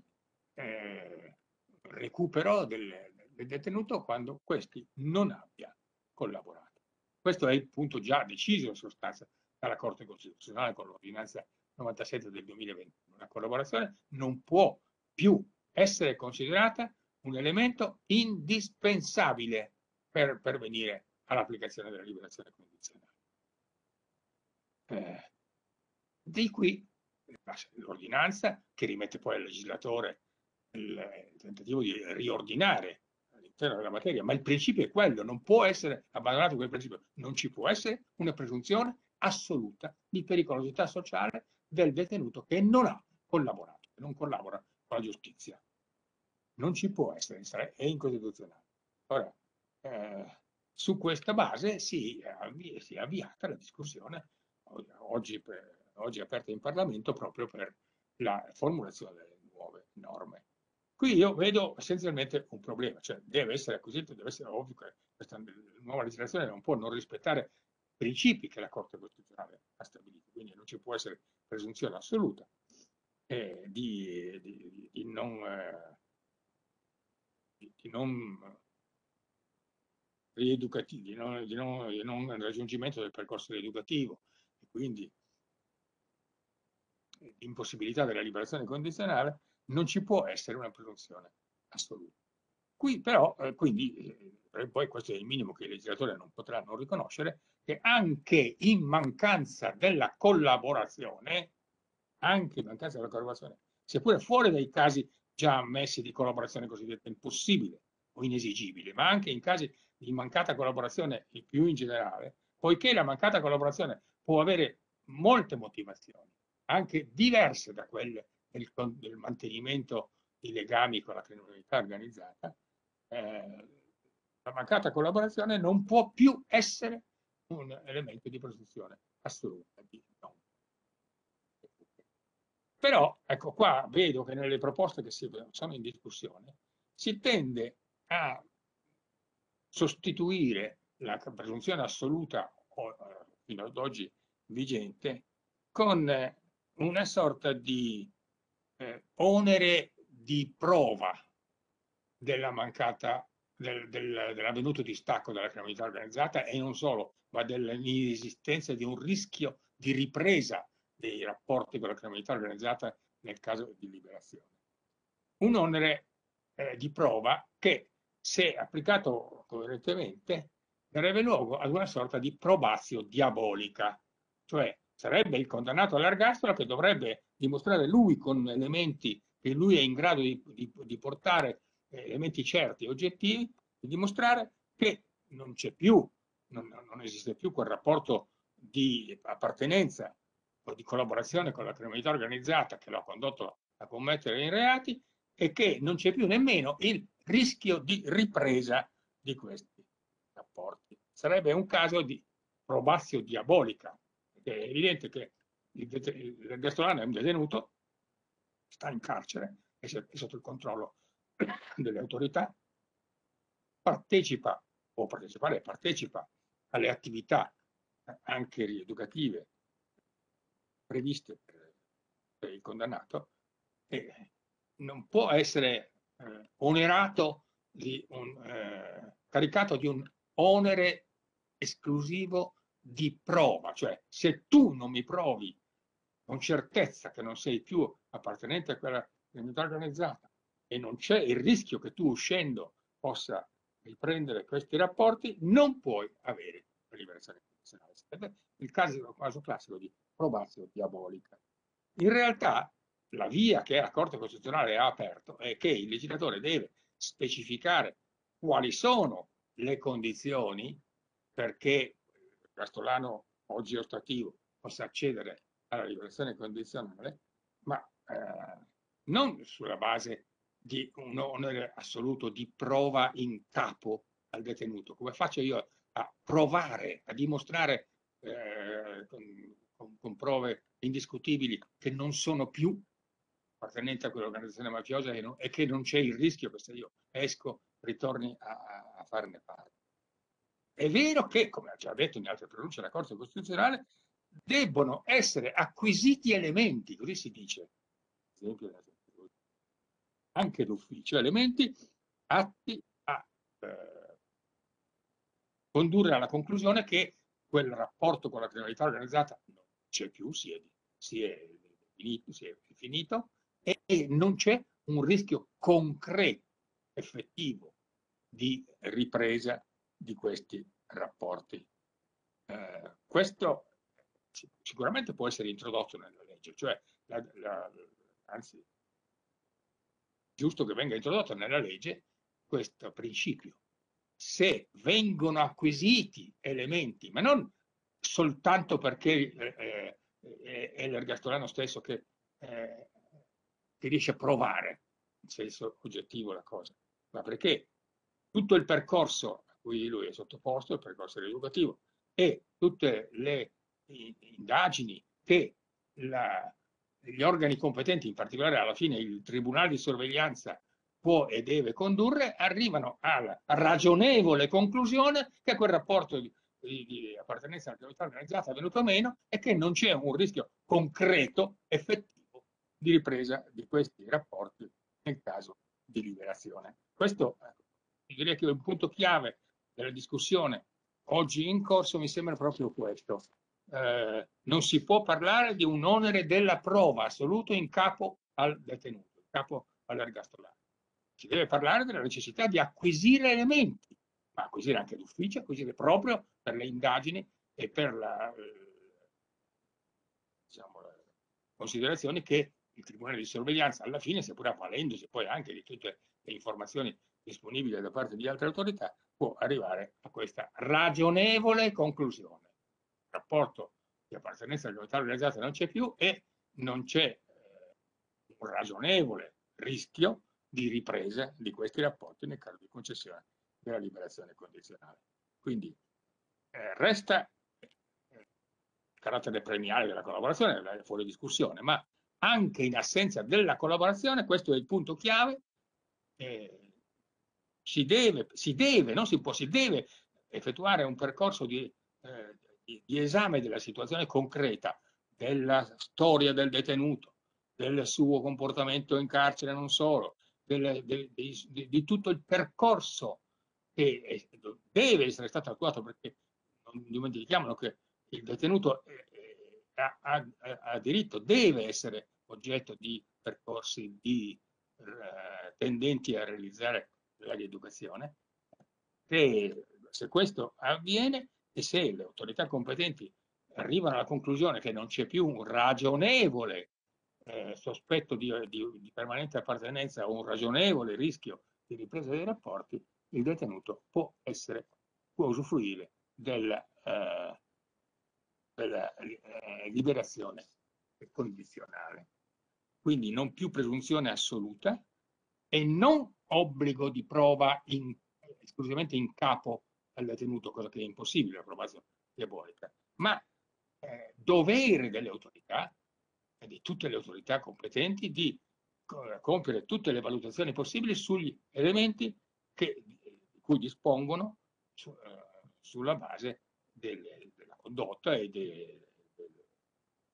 eh, recupero del, del detenuto quando questi non abbia collaborato. Questo è il punto già deciso in sostanza dalla Corte Costituzionale con l'ordinanza 97 del 2020 la collaborazione non può più essere considerata un elemento indispensabile per pervenire all'applicazione della liberazione condizionale. Eh, di qui l'ordinanza che rimette poi al legislatore il tentativo di riordinare all'interno della materia, ma il principio è quello, non può essere abbandonato quel principio, non ci può essere una presunzione assoluta di pericolosità sociale del detenuto che non ha collaborato, non collabora con la giustizia. Non ci può essere, è incostituzionale. Ora, eh, su questa base si è, avvi- si è, avviata la discussione oggi, per, oggi aperta in Parlamento proprio per la formulazione delle nuove norme. Qui io vedo essenzialmente un problema, cioè deve essere acquisito, deve essere ovvio che questa nuova legislazione non può non rispettare principi che la Corte Costituzionale ha stabilito, quindi non ci può essere presunzione assoluta eh, di, di, di, non, eh, di, non, rieducativo, non, non, di non, raggiungimento del percorso rieducativo e quindi l'impossibilità della liberazione condizionale, non ci può essere una presunzione assoluta. Qui però, eh, quindi, eh, eh, poi questo è il minimo che il legislatore non potrà non riconoscere, che anche in mancanza della collaborazione, anche in mancanza della collaborazione, sia pure fuori dai casi già ammessi di collaborazione cosiddetta impossibile o inesigibile, ma anche in casi di mancata collaborazione più in generale, poiché la mancata collaborazione può avere molte motivazioni, anche diverse da quelle del, del mantenimento di legami con la criminalità organizzata, eh, la mancata collaborazione non può più essere un elemento di protezione assoluta di no. Però, ecco qua, vedo che nelle proposte che si, sono in discussione si tende a sostituire la presunzione assoluta eh, fino ad oggi vigente con eh, una sorta di eh, onere di prova della mancata del, del, dell'avvenuto distacco dalla criminalità organizzata e non solo, ma dell'inesistenza di un rischio di ripresa dei rapporti con la criminalità organizzata nel caso di liberazione. Un onere eh, di prova che, se applicato coerentemente, darebbe luogo ad una sorta di probazio diabolica, cioè sarebbe il condannato all'ergastolo che dovrebbe dimostrare lui con elementi che lui è in grado di, di, di portare, eh, elementi certi e oggettivi, di dimostrare che non c'è più, non, non esiste più quel rapporto di appartenenza di collaborazione con la criminalità organizzata che lo ha condotto a commettere i reati e che non c'è più nemmeno il rischio di ripresa di questi rapporti. Sarebbe un caso di probazio diabolica. È evidente che il Gastolano è un detenuto, sta in carcere, è sotto il controllo delle autorità, partecipa, o partecipare, partecipa alle attività eh, anche rieducative previste per il condannato e non può essere eh, onerato di un, eh, caricato di un onere esclusivo di prova, cioè se tu non mi provi con certezza che non sei più appartenente a quella criminalità organizzata e non c'è il rischio che tu uscendo possa riprendere questi rapporti, non puoi avere la liberazione condizionale. Il caso, il caso classico di probatio diabolica. In realtà la via che la Corte Costituzionale ha aperto è che il legislatore deve specificare quali sono le condizioni perché eh, Castolano oggi ostativo possa accedere alla liberazione condizionale, ma eh, non sulla base di un onere assoluto di prova in capo al detenuto, come faccio io a provare, a dimostrare eh, con, con prove indiscutibili che non sono più appartenenti a quell'organizzazione mafiosa e, non, e che non c'è il rischio che se io esco ritorni a, a farne parte. È vero che, come ha già detto in altre pronunce la Corte Costituzionale, debbono essere acquisiti elementi, così si dice, esempio, anche l'ufficio, elementi atti a eh, condurre alla conclusione che quel rapporto con la criminalità organizzata c'è più, si è, si è, si è finito e non c'è un rischio concreto, effettivo di ripresa di questi rapporti. Eh, questo sicuramente può essere introdotto nella legge, cioè la, la, anzi, giusto che venga introdotto nella legge questo principio. Se vengono acquisiti elementi, ma non soltanto perché eh, eh è l'ergastolano stesso che, eh, che riesce a provare in senso oggettivo la cosa, ma perché tutto il percorso a cui lui è sottoposto, il percorso rieducativo, e tutte le indagini che la, gli organi competenti, in particolare alla fine il Tribunale di sorveglianza può e deve condurre, arrivano alla ragionevole conclusione che quel rapporto di, di appartenenza alla criminalità organizzata è venuto meno e che non c'è un rischio concreto, effettivo, di ripresa di questi rapporti nel caso di liberazione. Questo eh, direi che è un punto chiave della discussione oggi in corso, mi sembra proprio questo. Eh, non si può parlare di un onere della prova assoluto in capo al detenuto, in capo all'ergastolato. Si deve parlare della necessità di acquisire elementi, ma acquisire anche l'ufficio, acquisire proprio per le indagini e per la, eh, diciamo, la considerazione che il Tribunale di sorveglianza alla fine, seppur avvalendosi poi anche di tutte le informazioni disponibili da parte di altre autorità, può arrivare a questa ragionevole conclusione. Il rapporto di appartenenza alle autorità organizzate non c'è più e non c'è eh, un ragionevole rischio di ripresa di questi rapporti nel caso di concessione della liberazione condizionale. Quindi eh, resta il carattere premiale della collaborazione, fuori discussione, ma anche in assenza della collaborazione, questo è il punto chiave, eh, si, deve, si deve, non si può, si deve effettuare un percorso di, eh, di, di esame della situazione concreta, della storia del detenuto, del suo comportamento in carcere, non solo, del, del, di, di, tutto il percorso che è, deve essere stato attuato perché non dimentichiamolo che il detenuto ha, ha, ha, diritto, deve essere oggetto di percorsi di, eh, tendenti a realizzare la rieducazione. Se, se questo avviene e se le autorità competenti arrivano alla conclusione che non c'è più un ragionevole eh, sospetto di, di, di, permanente appartenenza o un ragionevole rischio di ripresa dei rapporti, il detenuto può, essere, può usufruire della, eh, della eh, liberazione condizionale. Quindi non più presunzione assoluta e non obbligo di prova in, esclusivamente in capo all'attenuto, cosa che è impossibile, la provazione diabolica, ma eh, dovere delle autorità e di tutte le autorità competenti di compiere tutte le valutazioni possibili sugli elementi che, di cui dispongono su, eh, sulla base del, della condotta e del,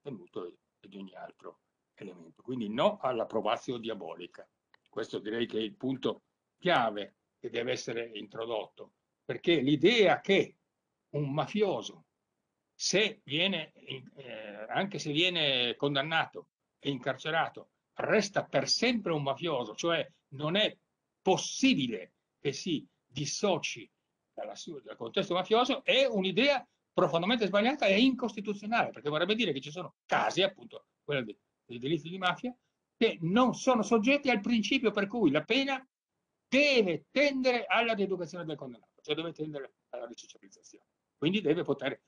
del mutuo e di ogni altro elemento. Quindi no alla provazio diabolica. Questo direi che è il punto chiave che deve essere introdotto, perché l'idea che un mafioso, se viene, eh, anche se viene condannato e incarcerato, resta per sempre un mafioso, cioè non è possibile che si dissoci dal contesto mafioso è un'idea profondamente sbagliata e incostituzionale, perché vorrebbe dire che ci sono casi, appunto, quello dei, dei delitti di mafia, che non sono soggetti al principio per cui la pena deve tendere alla rieducazione del condannato, cioè deve tendere alla risocializzazione. Quindi deve poter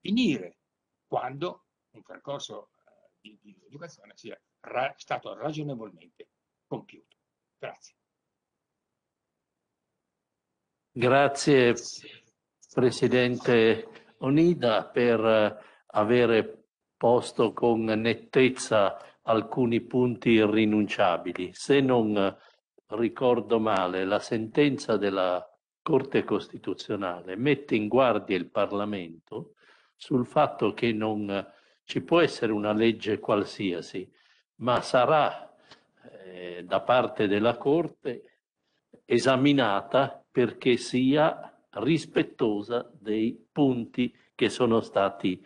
finire quando un percorso eh, di, di educazione sia ra stato ragionevolmente compiuto. Grazie. Grazie Presidente Onida per eh, aver posto con nettezza alcuni punti irrinunciabili. Se non eh, ricordo male, la sentenza della Corte Costituzionale mette in guardia il Parlamento sul fatto che non eh, ci può essere una legge qualsiasi, ma sarà eh, da parte della Corte esaminata perché sia rispettosa dei punti che sono stati.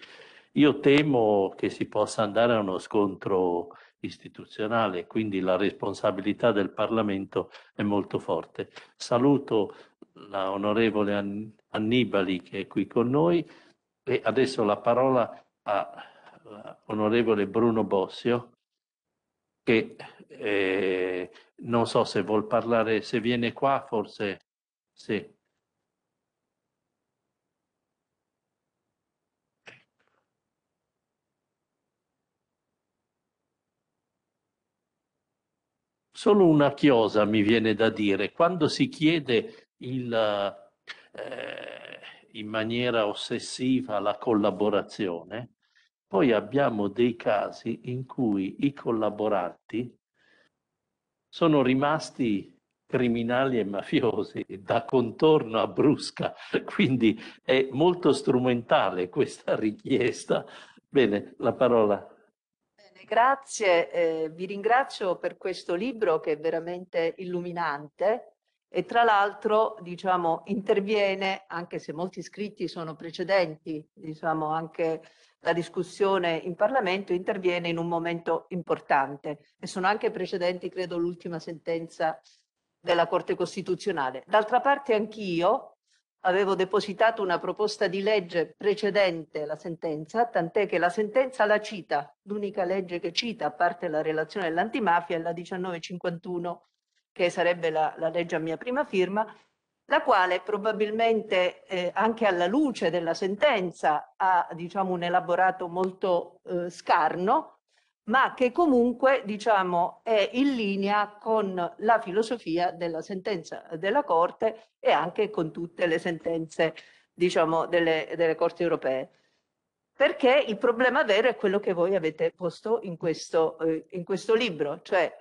Io temo che si possa andare a uno scontro istituzionale, quindi la responsabilità del Parlamento è molto forte. Saluto l'onorevole Annibali che è qui con noi e adesso la parola all'onorevole Bruno Bossio che eh, non so se vuol parlare, se viene qua forse sì. Solo una chiosa mi viene da dire, quando si chiede il, eh, in maniera ossessiva la collaborazione, poi abbiamo dei casi in cui i collaboranti sono rimasti criminali e mafiosi da contorno a Brusca, quindi è molto strumentale questa richiesta. Bene, la parola. Bene, grazie, eh, vi ringrazio per questo libro che è veramente illuminante e tra l'altro diciamo, interviene, anche se molti scritti sono precedenti, diciamo anche la discussione in Parlamento interviene in un momento importante e sono anche precedenti, credo, l'ultima sentenza della Corte Costituzionale. D'altra parte anch'io avevo depositato una proposta di legge precedente alla sentenza, tant'è che la sentenza la cita, l'unica legge che cita, a parte la relazione dell'antimafia, è la 1951, che sarebbe la, la legge a mia prima firma, la quale probabilmente eh, anche alla luce della sentenza ha diciamo, un elaborato molto eh, scarno, ma che comunque diciamo, è in linea con la filosofia della sentenza della Corte e anche con tutte le sentenze diciamo, delle, delle Corti europee. Perché il problema vero è quello che voi avete posto in questo, eh, in questo libro, cioè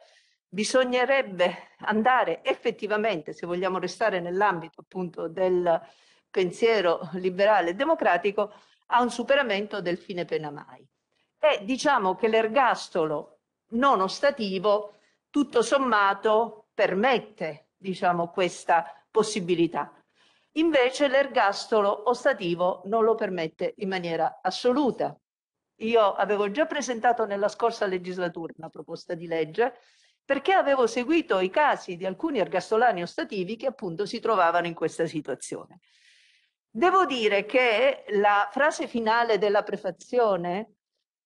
bisognerebbe andare effettivamente, se vogliamo restare nell'ambito appunto del pensiero liberale e democratico, a un superamento del fine pena mai e diciamo che l'ergastolo non ostativo tutto sommato permette diciamo, questa possibilità. Invece l'ergastolo ostativo non lo permette in maniera assoluta. Io avevo già presentato nella scorsa legislatura una proposta di legge perché avevo seguito i casi di alcuni ergastolani ostativi che appunto si trovavano in questa situazione. Devo dire che la frase finale della prefazione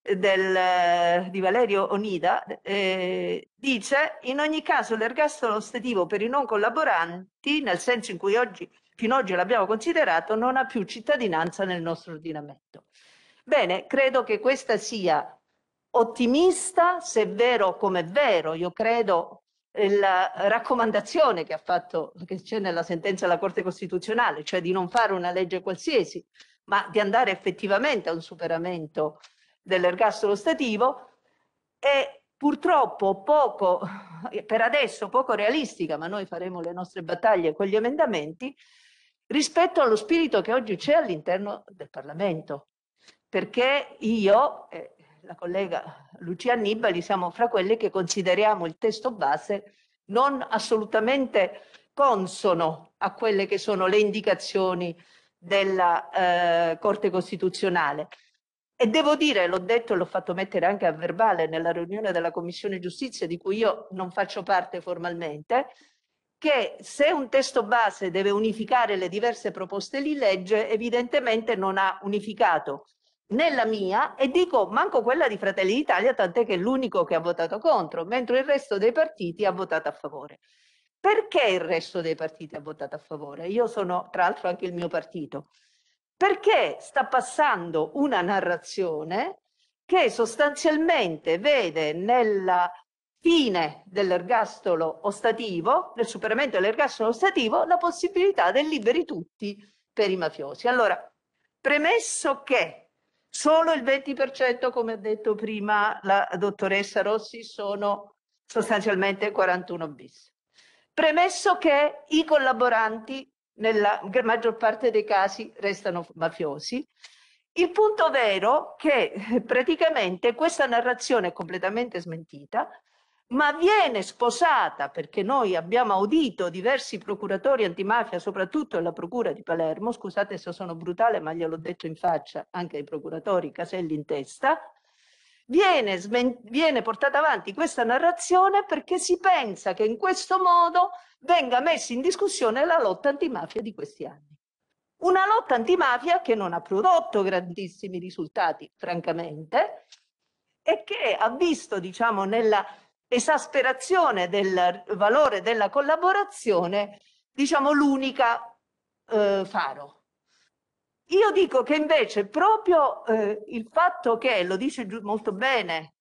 del, eh, di Valerio Onida eh, dice in ogni caso l'ergastolo ostetivo per i non collaboranti nel senso in cui oggi, fino ad oggi l'abbiamo considerato non ha più cittadinanza nel nostro ordinamento bene credo che questa sia ottimista se è vero come è vero io credo eh, la raccomandazione che ha fatto che c'è nella sentenza della Corte Costituzionale cioè di non fare una legge qualsiasi ma di andare effettivamente a un superamento dell'ergastolo stativo è purtroppo poco, per adesso poco realistica, ma noi faremo le nostre battaglie con gli emendamenti, rispetto allo spirito che oggi c'è all'interno del Parlamento. Perché io e la collega Lucia Annibali siamo fra quelli che consideriamo il testo base non assolutamente consono a quelle che sono le indicazioni della eh, Corte Costituzionale. E devo dire, l'ho detto e l'ho fatto mettere anche a verbale nella riunione della Commissione Giustizia, di cui io non faccio parte formalmente, che se un testo base deve unificare le diverse proposte di legge, evidentemente non ha unificato né la mia e dico manco quella di Fratelli d'Italia, tant'è che è l'unico che ha votato contro, mentre il resto dei partiti ha votato a favore. Perché il resto dei partiti ha votato a favore? Io sono, tra l'altro, anche il mio partito perché sta passando una narrazione che sostanzialmente vede nella fine dell'ergastolo ostativo, nel superamento dell'ergastolo ostativo, la possibilità del liberi tutti per i mafiosi. Allora, premesso che solo il 20%, come ha detto prima la dottoressa Rossi, sono sostanzialmente 41 bis, premesso che i collaboranti nella maggior parte dei casi restano mafiosi. Il punto vero è che eh, praticamente questa narrazione è completamente smentita, ma viene sposata perché noi abbiamo audito diversi procuratori antimafia, soprattutto alla Procura di Palermo, scusate se sono brutale, ma gliel'ho detto in faccia anche ai procuratori, caselli in testa, viene, viene portata avanti questa narrazione perché si pensa che in questo modo venga messa in discussione la lotta antimafia di questi anni. Una lotta antimafia che non ha prodotto grandissimi risultati, francamente, e che ha visto, diciamo, nella esasperazione del valore della collaborazione, diciamo, l'unica eh, faro. Io dico che invece proprio eh, il fatto che, lo dice molto bene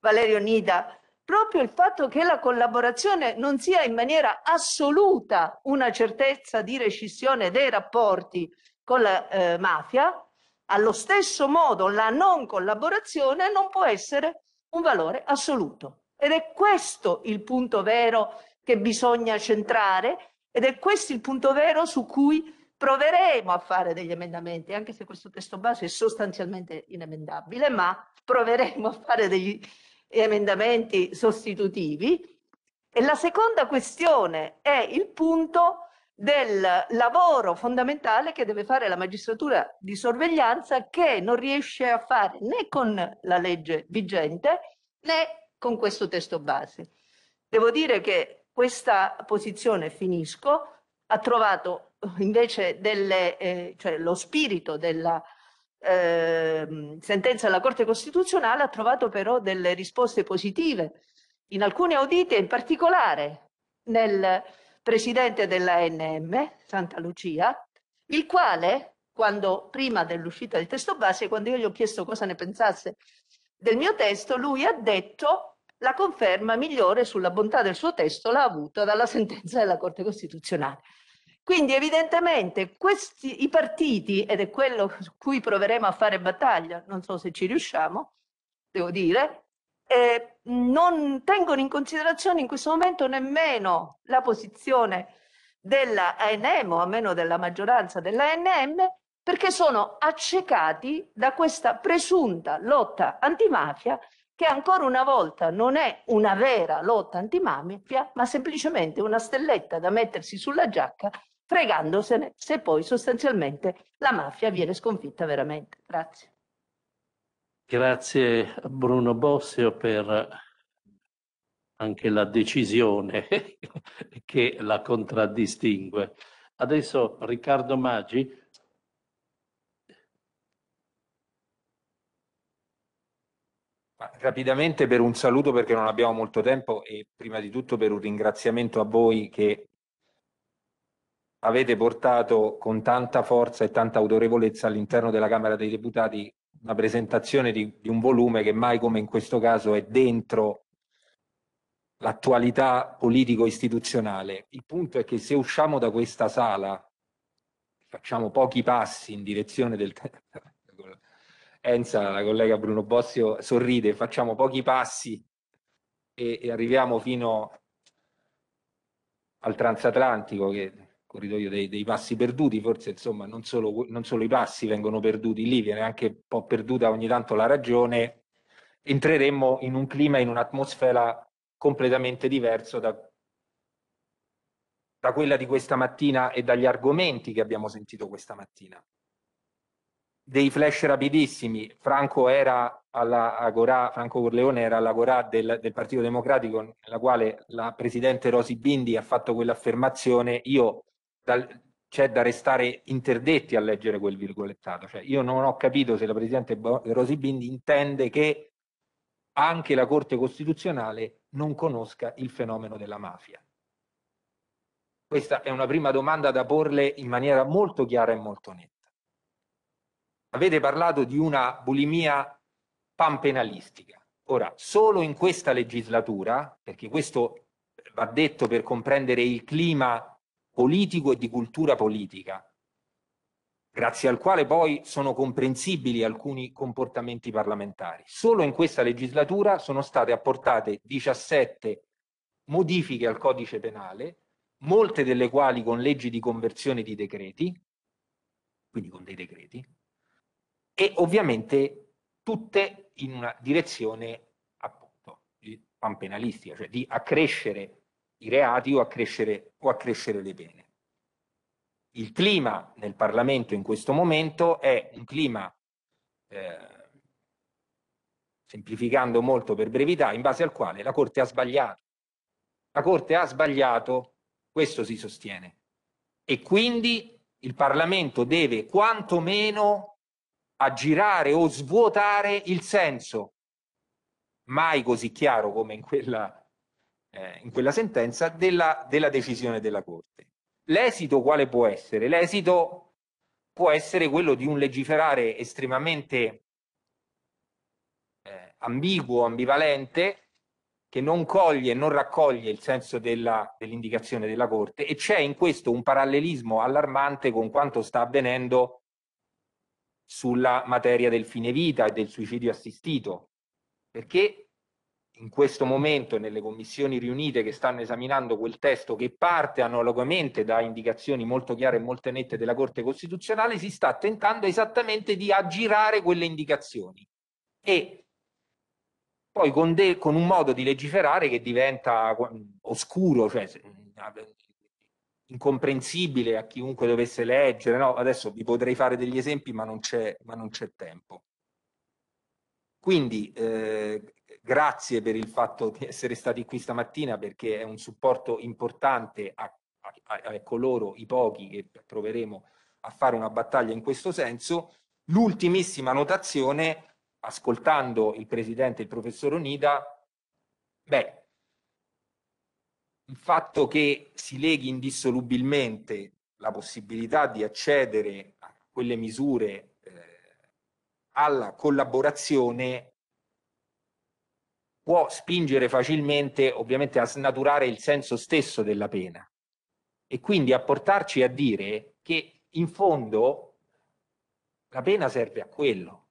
Valerio Nida, proprio il fatto che la collaborazione non sia in maniera assoluta una certezza di rescissione dei rapporti con la eh, mafia, allo stesso modo la non collaborazione non può essere un valore assoluto. Ed è questo il punto vero che bisogna centrare ed è questo il punto vero su cui proveremo a fare degli emendamenti, anche se questo testo base è sostanzialmente inemendabile, ma proveremo a fare degli emendamenti e emendamenti sostitutivi. E la seconda questione è il punto del lavoro fondamentale che deve fare la magistratura di sorveglianza che non riesce a fare né con la legge vigente né con questo testo base. Devo dire che questa posizione, finisco, ha trovato invece delle, eh, cioè lo spirito della eh, sentenza della Corte Costituzionale ha trovato però delle risposte positive in alcune audite, in particolare nel presidente dell'ANM, Santa Lucia, il quale, quando, prima dell'uscita del testo base, quando io gli ho chiesto cosa ne pensasse del mio testo, lui ha detto la conferma migliore sulla bontà del suo testo l'ha avuta dalla sentenza della Corte Costituzionale. Quindi evidentemente questi, i partiti, ed è quello su cui proveremo a fare battaglia, non so se ci riusciamo, devo dire, eh, non tengono in considerazione in questo momento nemmeno la posizione della ANM o almeno della maggioranza dell'ANM perché sono accecati da questa presunta lotta antimafia che ancora una volta non è una vera lotta antimafia ma semplicemente una stelletta da mettersi sulla giacca fregandosene se poi sostanzialmente la mafia viene sconfitta veramente. Grazie. Grazie a Bruno Bossio per anche la decisione che la contraddistingue. Adesso Riccardo Maggi. Rapidamente per un saluto perché non abbiamo molto tempo e prima di tutto per un ringraziamento a voi che avete portato con tanta forza e tanta autorevolezza all'interno della Camera dei Deputati una presentazione di, di un volume che mai come in questo caso è dentro l'attualità politico-istituzionale. Il punto è che se usciamo da questa sala, facciamo pochi passi in direzione del... Enza, la collega Bruno Bossio sorride, facciamo pochi passi e, e arriviamo fino al transatlantico che corridoio dei, dei, passi perduti, forse insomma non solo, non solo i passi vengono perduti lì, viene anche un po' perduta ogni tanto la ragione, entreremmo in un clima, in un'atmosfera completamente diversa da, da quella di questa mattina e dagli argomenti che abbiamo sentito questa mattina. Dei flash rapidissimi, Franco era alla Agorà, Franco Corleone era all'Agorà del, del Partito Democratico, nella quale la Presidente Rosi Bindi ha fatto quell'affermazione, io dal, c'è da restare interdetti a leggere quel virgolettato. Cioè, io non ho capito se la Presidente Rosi Bindi intende che anche la Corte Costituzionale non conosca il fenomeno della mafia. Questa è una prima domanda da porle in maniera molto chiara e molto netta. Avete parlato di una bulimia panpenalistica. Ora, solo in questa legislatura, perché questo va detto per comprendere il clima politico e di cultura politica, grazie al quale poi sono comprensibili alcuni comportamenti parlamentari. Solo in questa legislatura sono state apportate 17 modifiche al codice penale, molte delle quali con leggi di conversione di decreti, quindi con dei decreti, e ovviamente tutte in una direzione appunto panpenalistica, cioè di accrescere i reati o a crescere, o a crescere le pene. Il clima nel Parlamento in questo momento è un clima, eh, semplificando molto per brevità, in base al quale la Corte ha sbagliato. La Corte ha sbagliato, questo si sostiene. E quindi il Parlamento deve quantomeno aggirare o svuotare il senso, mai così chiaro come in quella eh, in quella sentenza della, della decisione della Corte. L'esito quale può essere? L'esito può essere quello di un legiferare estremamente eh, ambiguo, ambivalente, che non coglie e non raccoglie il senso dell'indicazione dell della Corte e c'è in questo un parallelismo allarmante con quanto sta avvenendo sulla materia del fine vita e del suicidio assistito, perché in questo momento nelle commissioni riunite che stanno esaminando quel testo che parte analogamente da indicazioni molto chiare e molto nette della Corte Costituzionale, si sta tentando esattamente di aggirare quelle indicazioni e poi con, de- con un modo di legiferare che diventa oscuro, cioè incomprensibile a chiunque dovesse leggere. No? Adesso vi potrei fare degli esempi, ma non c'è, ma non c'è tempo. Quindi eh, grazie per il fatto di essere stati qui stamattina perché è un supporto importante a, a, a coloro, ecco, i pochi che proveremo a fare una battaglia in questo senso. L'ultimissima notazione, ascoltando il presidente, il professor Onida, beh, il fatto che si leghi indissolubilmente la possibilità di accedere a quelle misure eh, alla collaborazione può spingere facilmente ovviamente a snaturare il senso stesso della pena e quindi a portarci a dire che in fondo la pena serve a quello,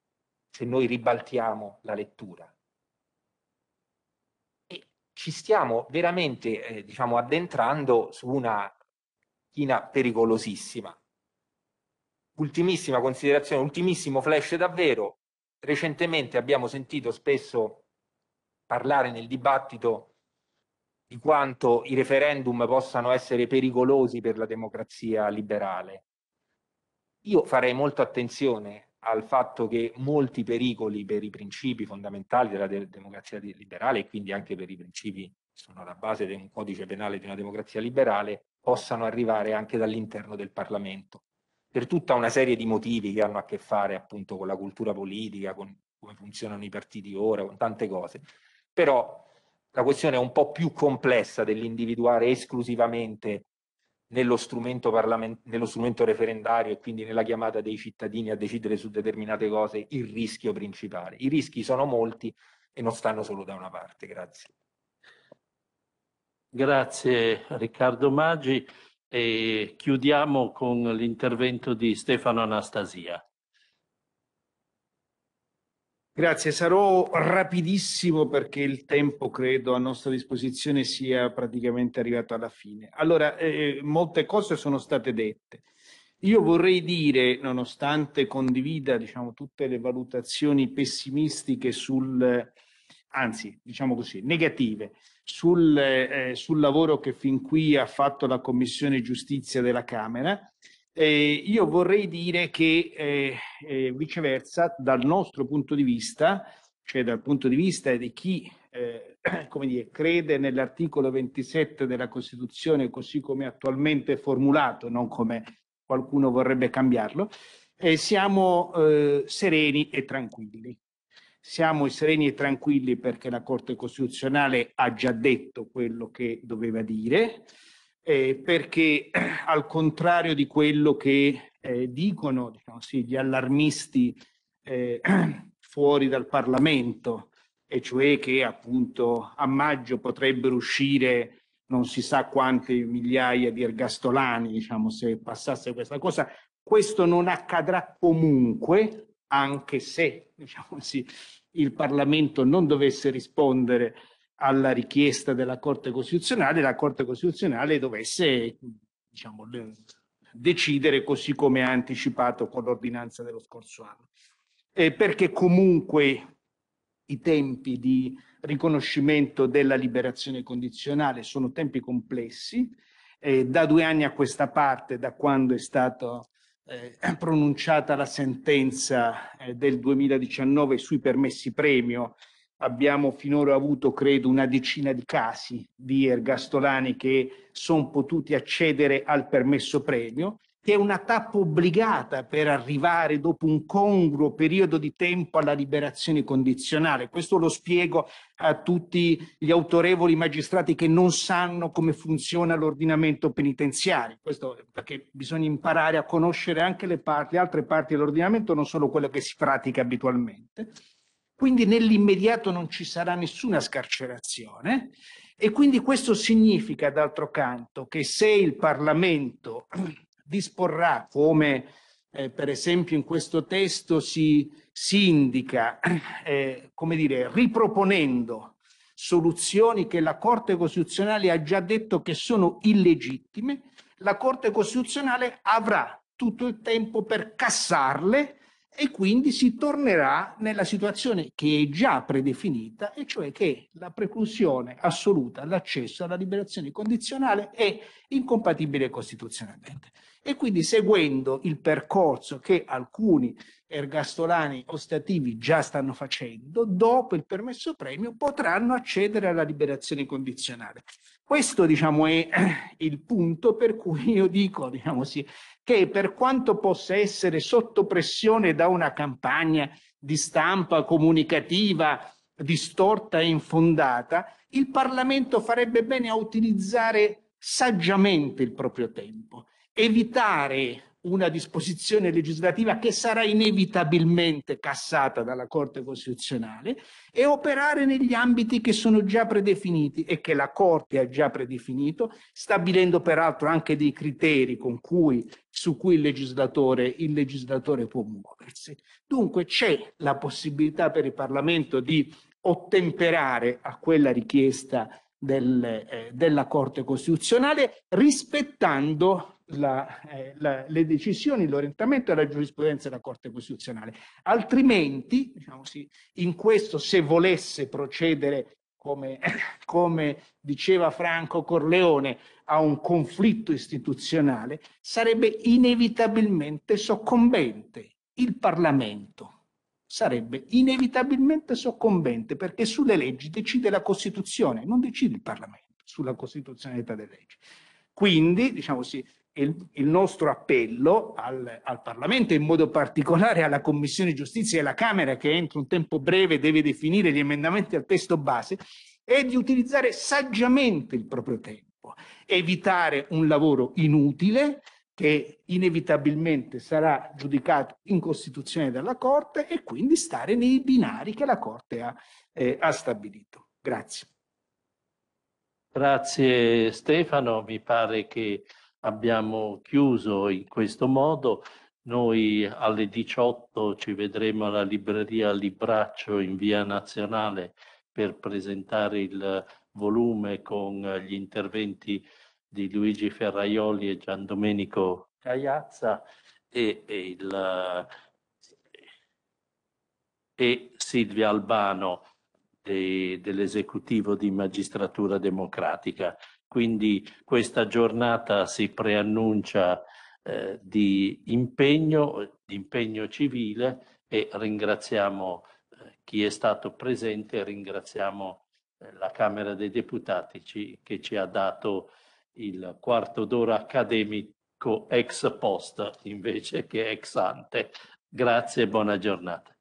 se noi ribaltiamo la lettura. E ci stiamo veramente, eh, diciamo, addentrando su una china pericolosissima. Ultimissima considerazione, ultimissimo flash davvero. Recentemente abbiamo sentito spesso parlare nel dibattito di quanto i referendum possano essere pericolosi per la democrazia liberale. Io farei molta attenzione al fatto che molti pericoli per i principi fondamentali della de democrazia liberale e quindi anche per i principi che sono alla base di un codice penale di una democrazia liberale possano arrivare anche dall'interno del Parlamento per tutta una serie di motivi che hanno a che fare appunto con la cultura politica, con come funzionano i partiti ora, con tante cose però la questione è un po' più complessa dell'individuare esclusivamente nello strumento, parlament- nello strumento referendario e quindi nella chiamata dei cittadini a decidere su determinate cose il rischio principale. I rischi sono molti e non stanno solo da una parte. Grazie. Grazie Riccardo Maggi e chiudiamo con l'intervento di Stefano Anastasia. Grazie, sarò rapidissimo perché il tempo credo a nostra disposizione sia praticamente arrivato alla fine. Allora, eh, eh, molte cose sono state dette. Io vorrei dire, nonostante condivida diciamo, tutte le valutazioni pessimistiche sul, anzi diciamo così, negative sul, eh, sul lavoro che fin qui ha fatto la Commissione Giustizia della Camera, eh, io vorrei dire che eh, eh, viceversa, dal nostro punto di vista, cioè dal punto di vista di chi eh, come dire, crede nell'articolo 27 della Costituzione così come attualmente formulato, non come qualcuno vorrebbe cambiarlo, eh, siamo eh, sereni e tranquilli. Siamo sereni e tranquilli perché la Corte Costituzionale ha già detto quello che doveva dire eh, perché al contrario di quello che eh, dicono diciamo sì, gli allarmisti eh, fuori dal Parlamento, e cioè che appunto a maggio potrebbero uscire non si sa quante migliaia di ergastolani, diciamo, se passasse questa cosa. Questo non accadrà comunque, anche se diciamo, sì, il Parlamento non dovesse rispondere alla richiesta della Corte Costituzionale, la Corte Costituzionale dovesse diciamo, decidere così come ha anticipato con l'ordinanza dello scorso anno. Eh, perché comunque i tempi di riconoscimento della liberazione condizionale sono tempi complessi. Eh, da due anni a questa parte, da quando è stata eh, pronunciata la sentenza eh, del 2019 sui permessi premio, Abbiamo finora avuto, credo, una decina di casi di ergastolani che sono potuti accedere al permesso premio, che è una tappa obbligata per arrivare dopo un congruo periodo di tempo alla liberazione condizionale. Questo lo spiego a tutti gli autorevoli magistrati che non sanno come funziona l'ordinamento penitenziario, Questo perché bisogna imparare a conoscere anche le, parti, le altre parti dell'ordinamento, non solo quelle che si pratica abitualmente. Quindi nell'immediato non ci sarà nessuna scarcerazione e quindi questo significa, d'altro canto, che se il Parlamento disporrà, come eh, per esempio in questo testo si, si indica, eh, come dire, riproponendo soluzioni che la Corte Costituzionale ha già detto che sono illegittime, la Corte Costituzionale avrà tutto il tempo per cassarle e quindi si tornerà nella situazione che è già predefinita, e cioè che la preclusione assoluta all'accesso alla liberazione condizionale è incompatibile costituzionalmente. E quindi seguendo il percorso che alcuni ergastolani ostativi già stanno facendo, dopo il permesso premio potranno accedere alla liberazione condizionale. Questo diciamo, è il punto per cui io dico, diciamo, sì, che per quanto possa essere sotto pressione da una campagna di stampa comunicativa distorta e infondata, il Parlamento farebbe bene a utilizzare saggiamente il proprio tempo, evitare una disposizione legislativa che sarà inevitabilmente cassata dalla Corte Costituzionale e operare negli ambiti che sono già predefiniti e che la Corte ha già predefinito, stabilendo peraltro anche dei criteri con cui, su cui il legislatore, il legislatore può muoversi. Dunque c'è la possibilità per il Parlamento di ottemperare a quella richiesta del, eh, della Corte Costituzionale rispettando la, eh, la, le decisioni, l'orientamento e la giurisprudenza della Corte Costituzionale. Altrimenti, diciamo sì, in questo se volesse procedere, come, come diceva Franco Corleone, a un conflitto istituzionale, sarebbe inevitabilmente soccombente il Parlamento sarebbe inevitabilmente soccombente perché sulle leggi decide la Costituzione, non decide il Parlamento sulla costituzionalità delle leggi. Quindi, diciamo sì, il, il nostro appello al, al Parlamento, in modo particolare alla Commissione Giustizia e alla Camera, che entro un tempo breve deve definire gli emendamenti al testo base, è di utilizzare saggiamente il proprio tempo, evitare un lavoro inutile che inevitabilmente sarà giudicato in Costituzione dalla Corte e quindi stare nei binari che la Corte ha, eh, ha stabilito. Grazie. Grazie Stefano, mi pare che abbiamo chiuso in questo modo. Noi alle 18 ci vedremo alla libreria Libraccio in via nazionale per presentare il volume con gli interventi di Luigi Ferraioli e Gian Domenico Cagliazza e, e, il, e Silvia Albano de, dell'esecutivo di magistratura democratica. Quindi questa giornata si preannuncia eh, di impegno, di impegno civile e ringraziamo eh, chi è stato presente, ringraziamo eh, la Camera dei Deputati ci, che ci ha dato il quarto d'ora accademico ex post invece che ex ante. Grazie e buona giornata.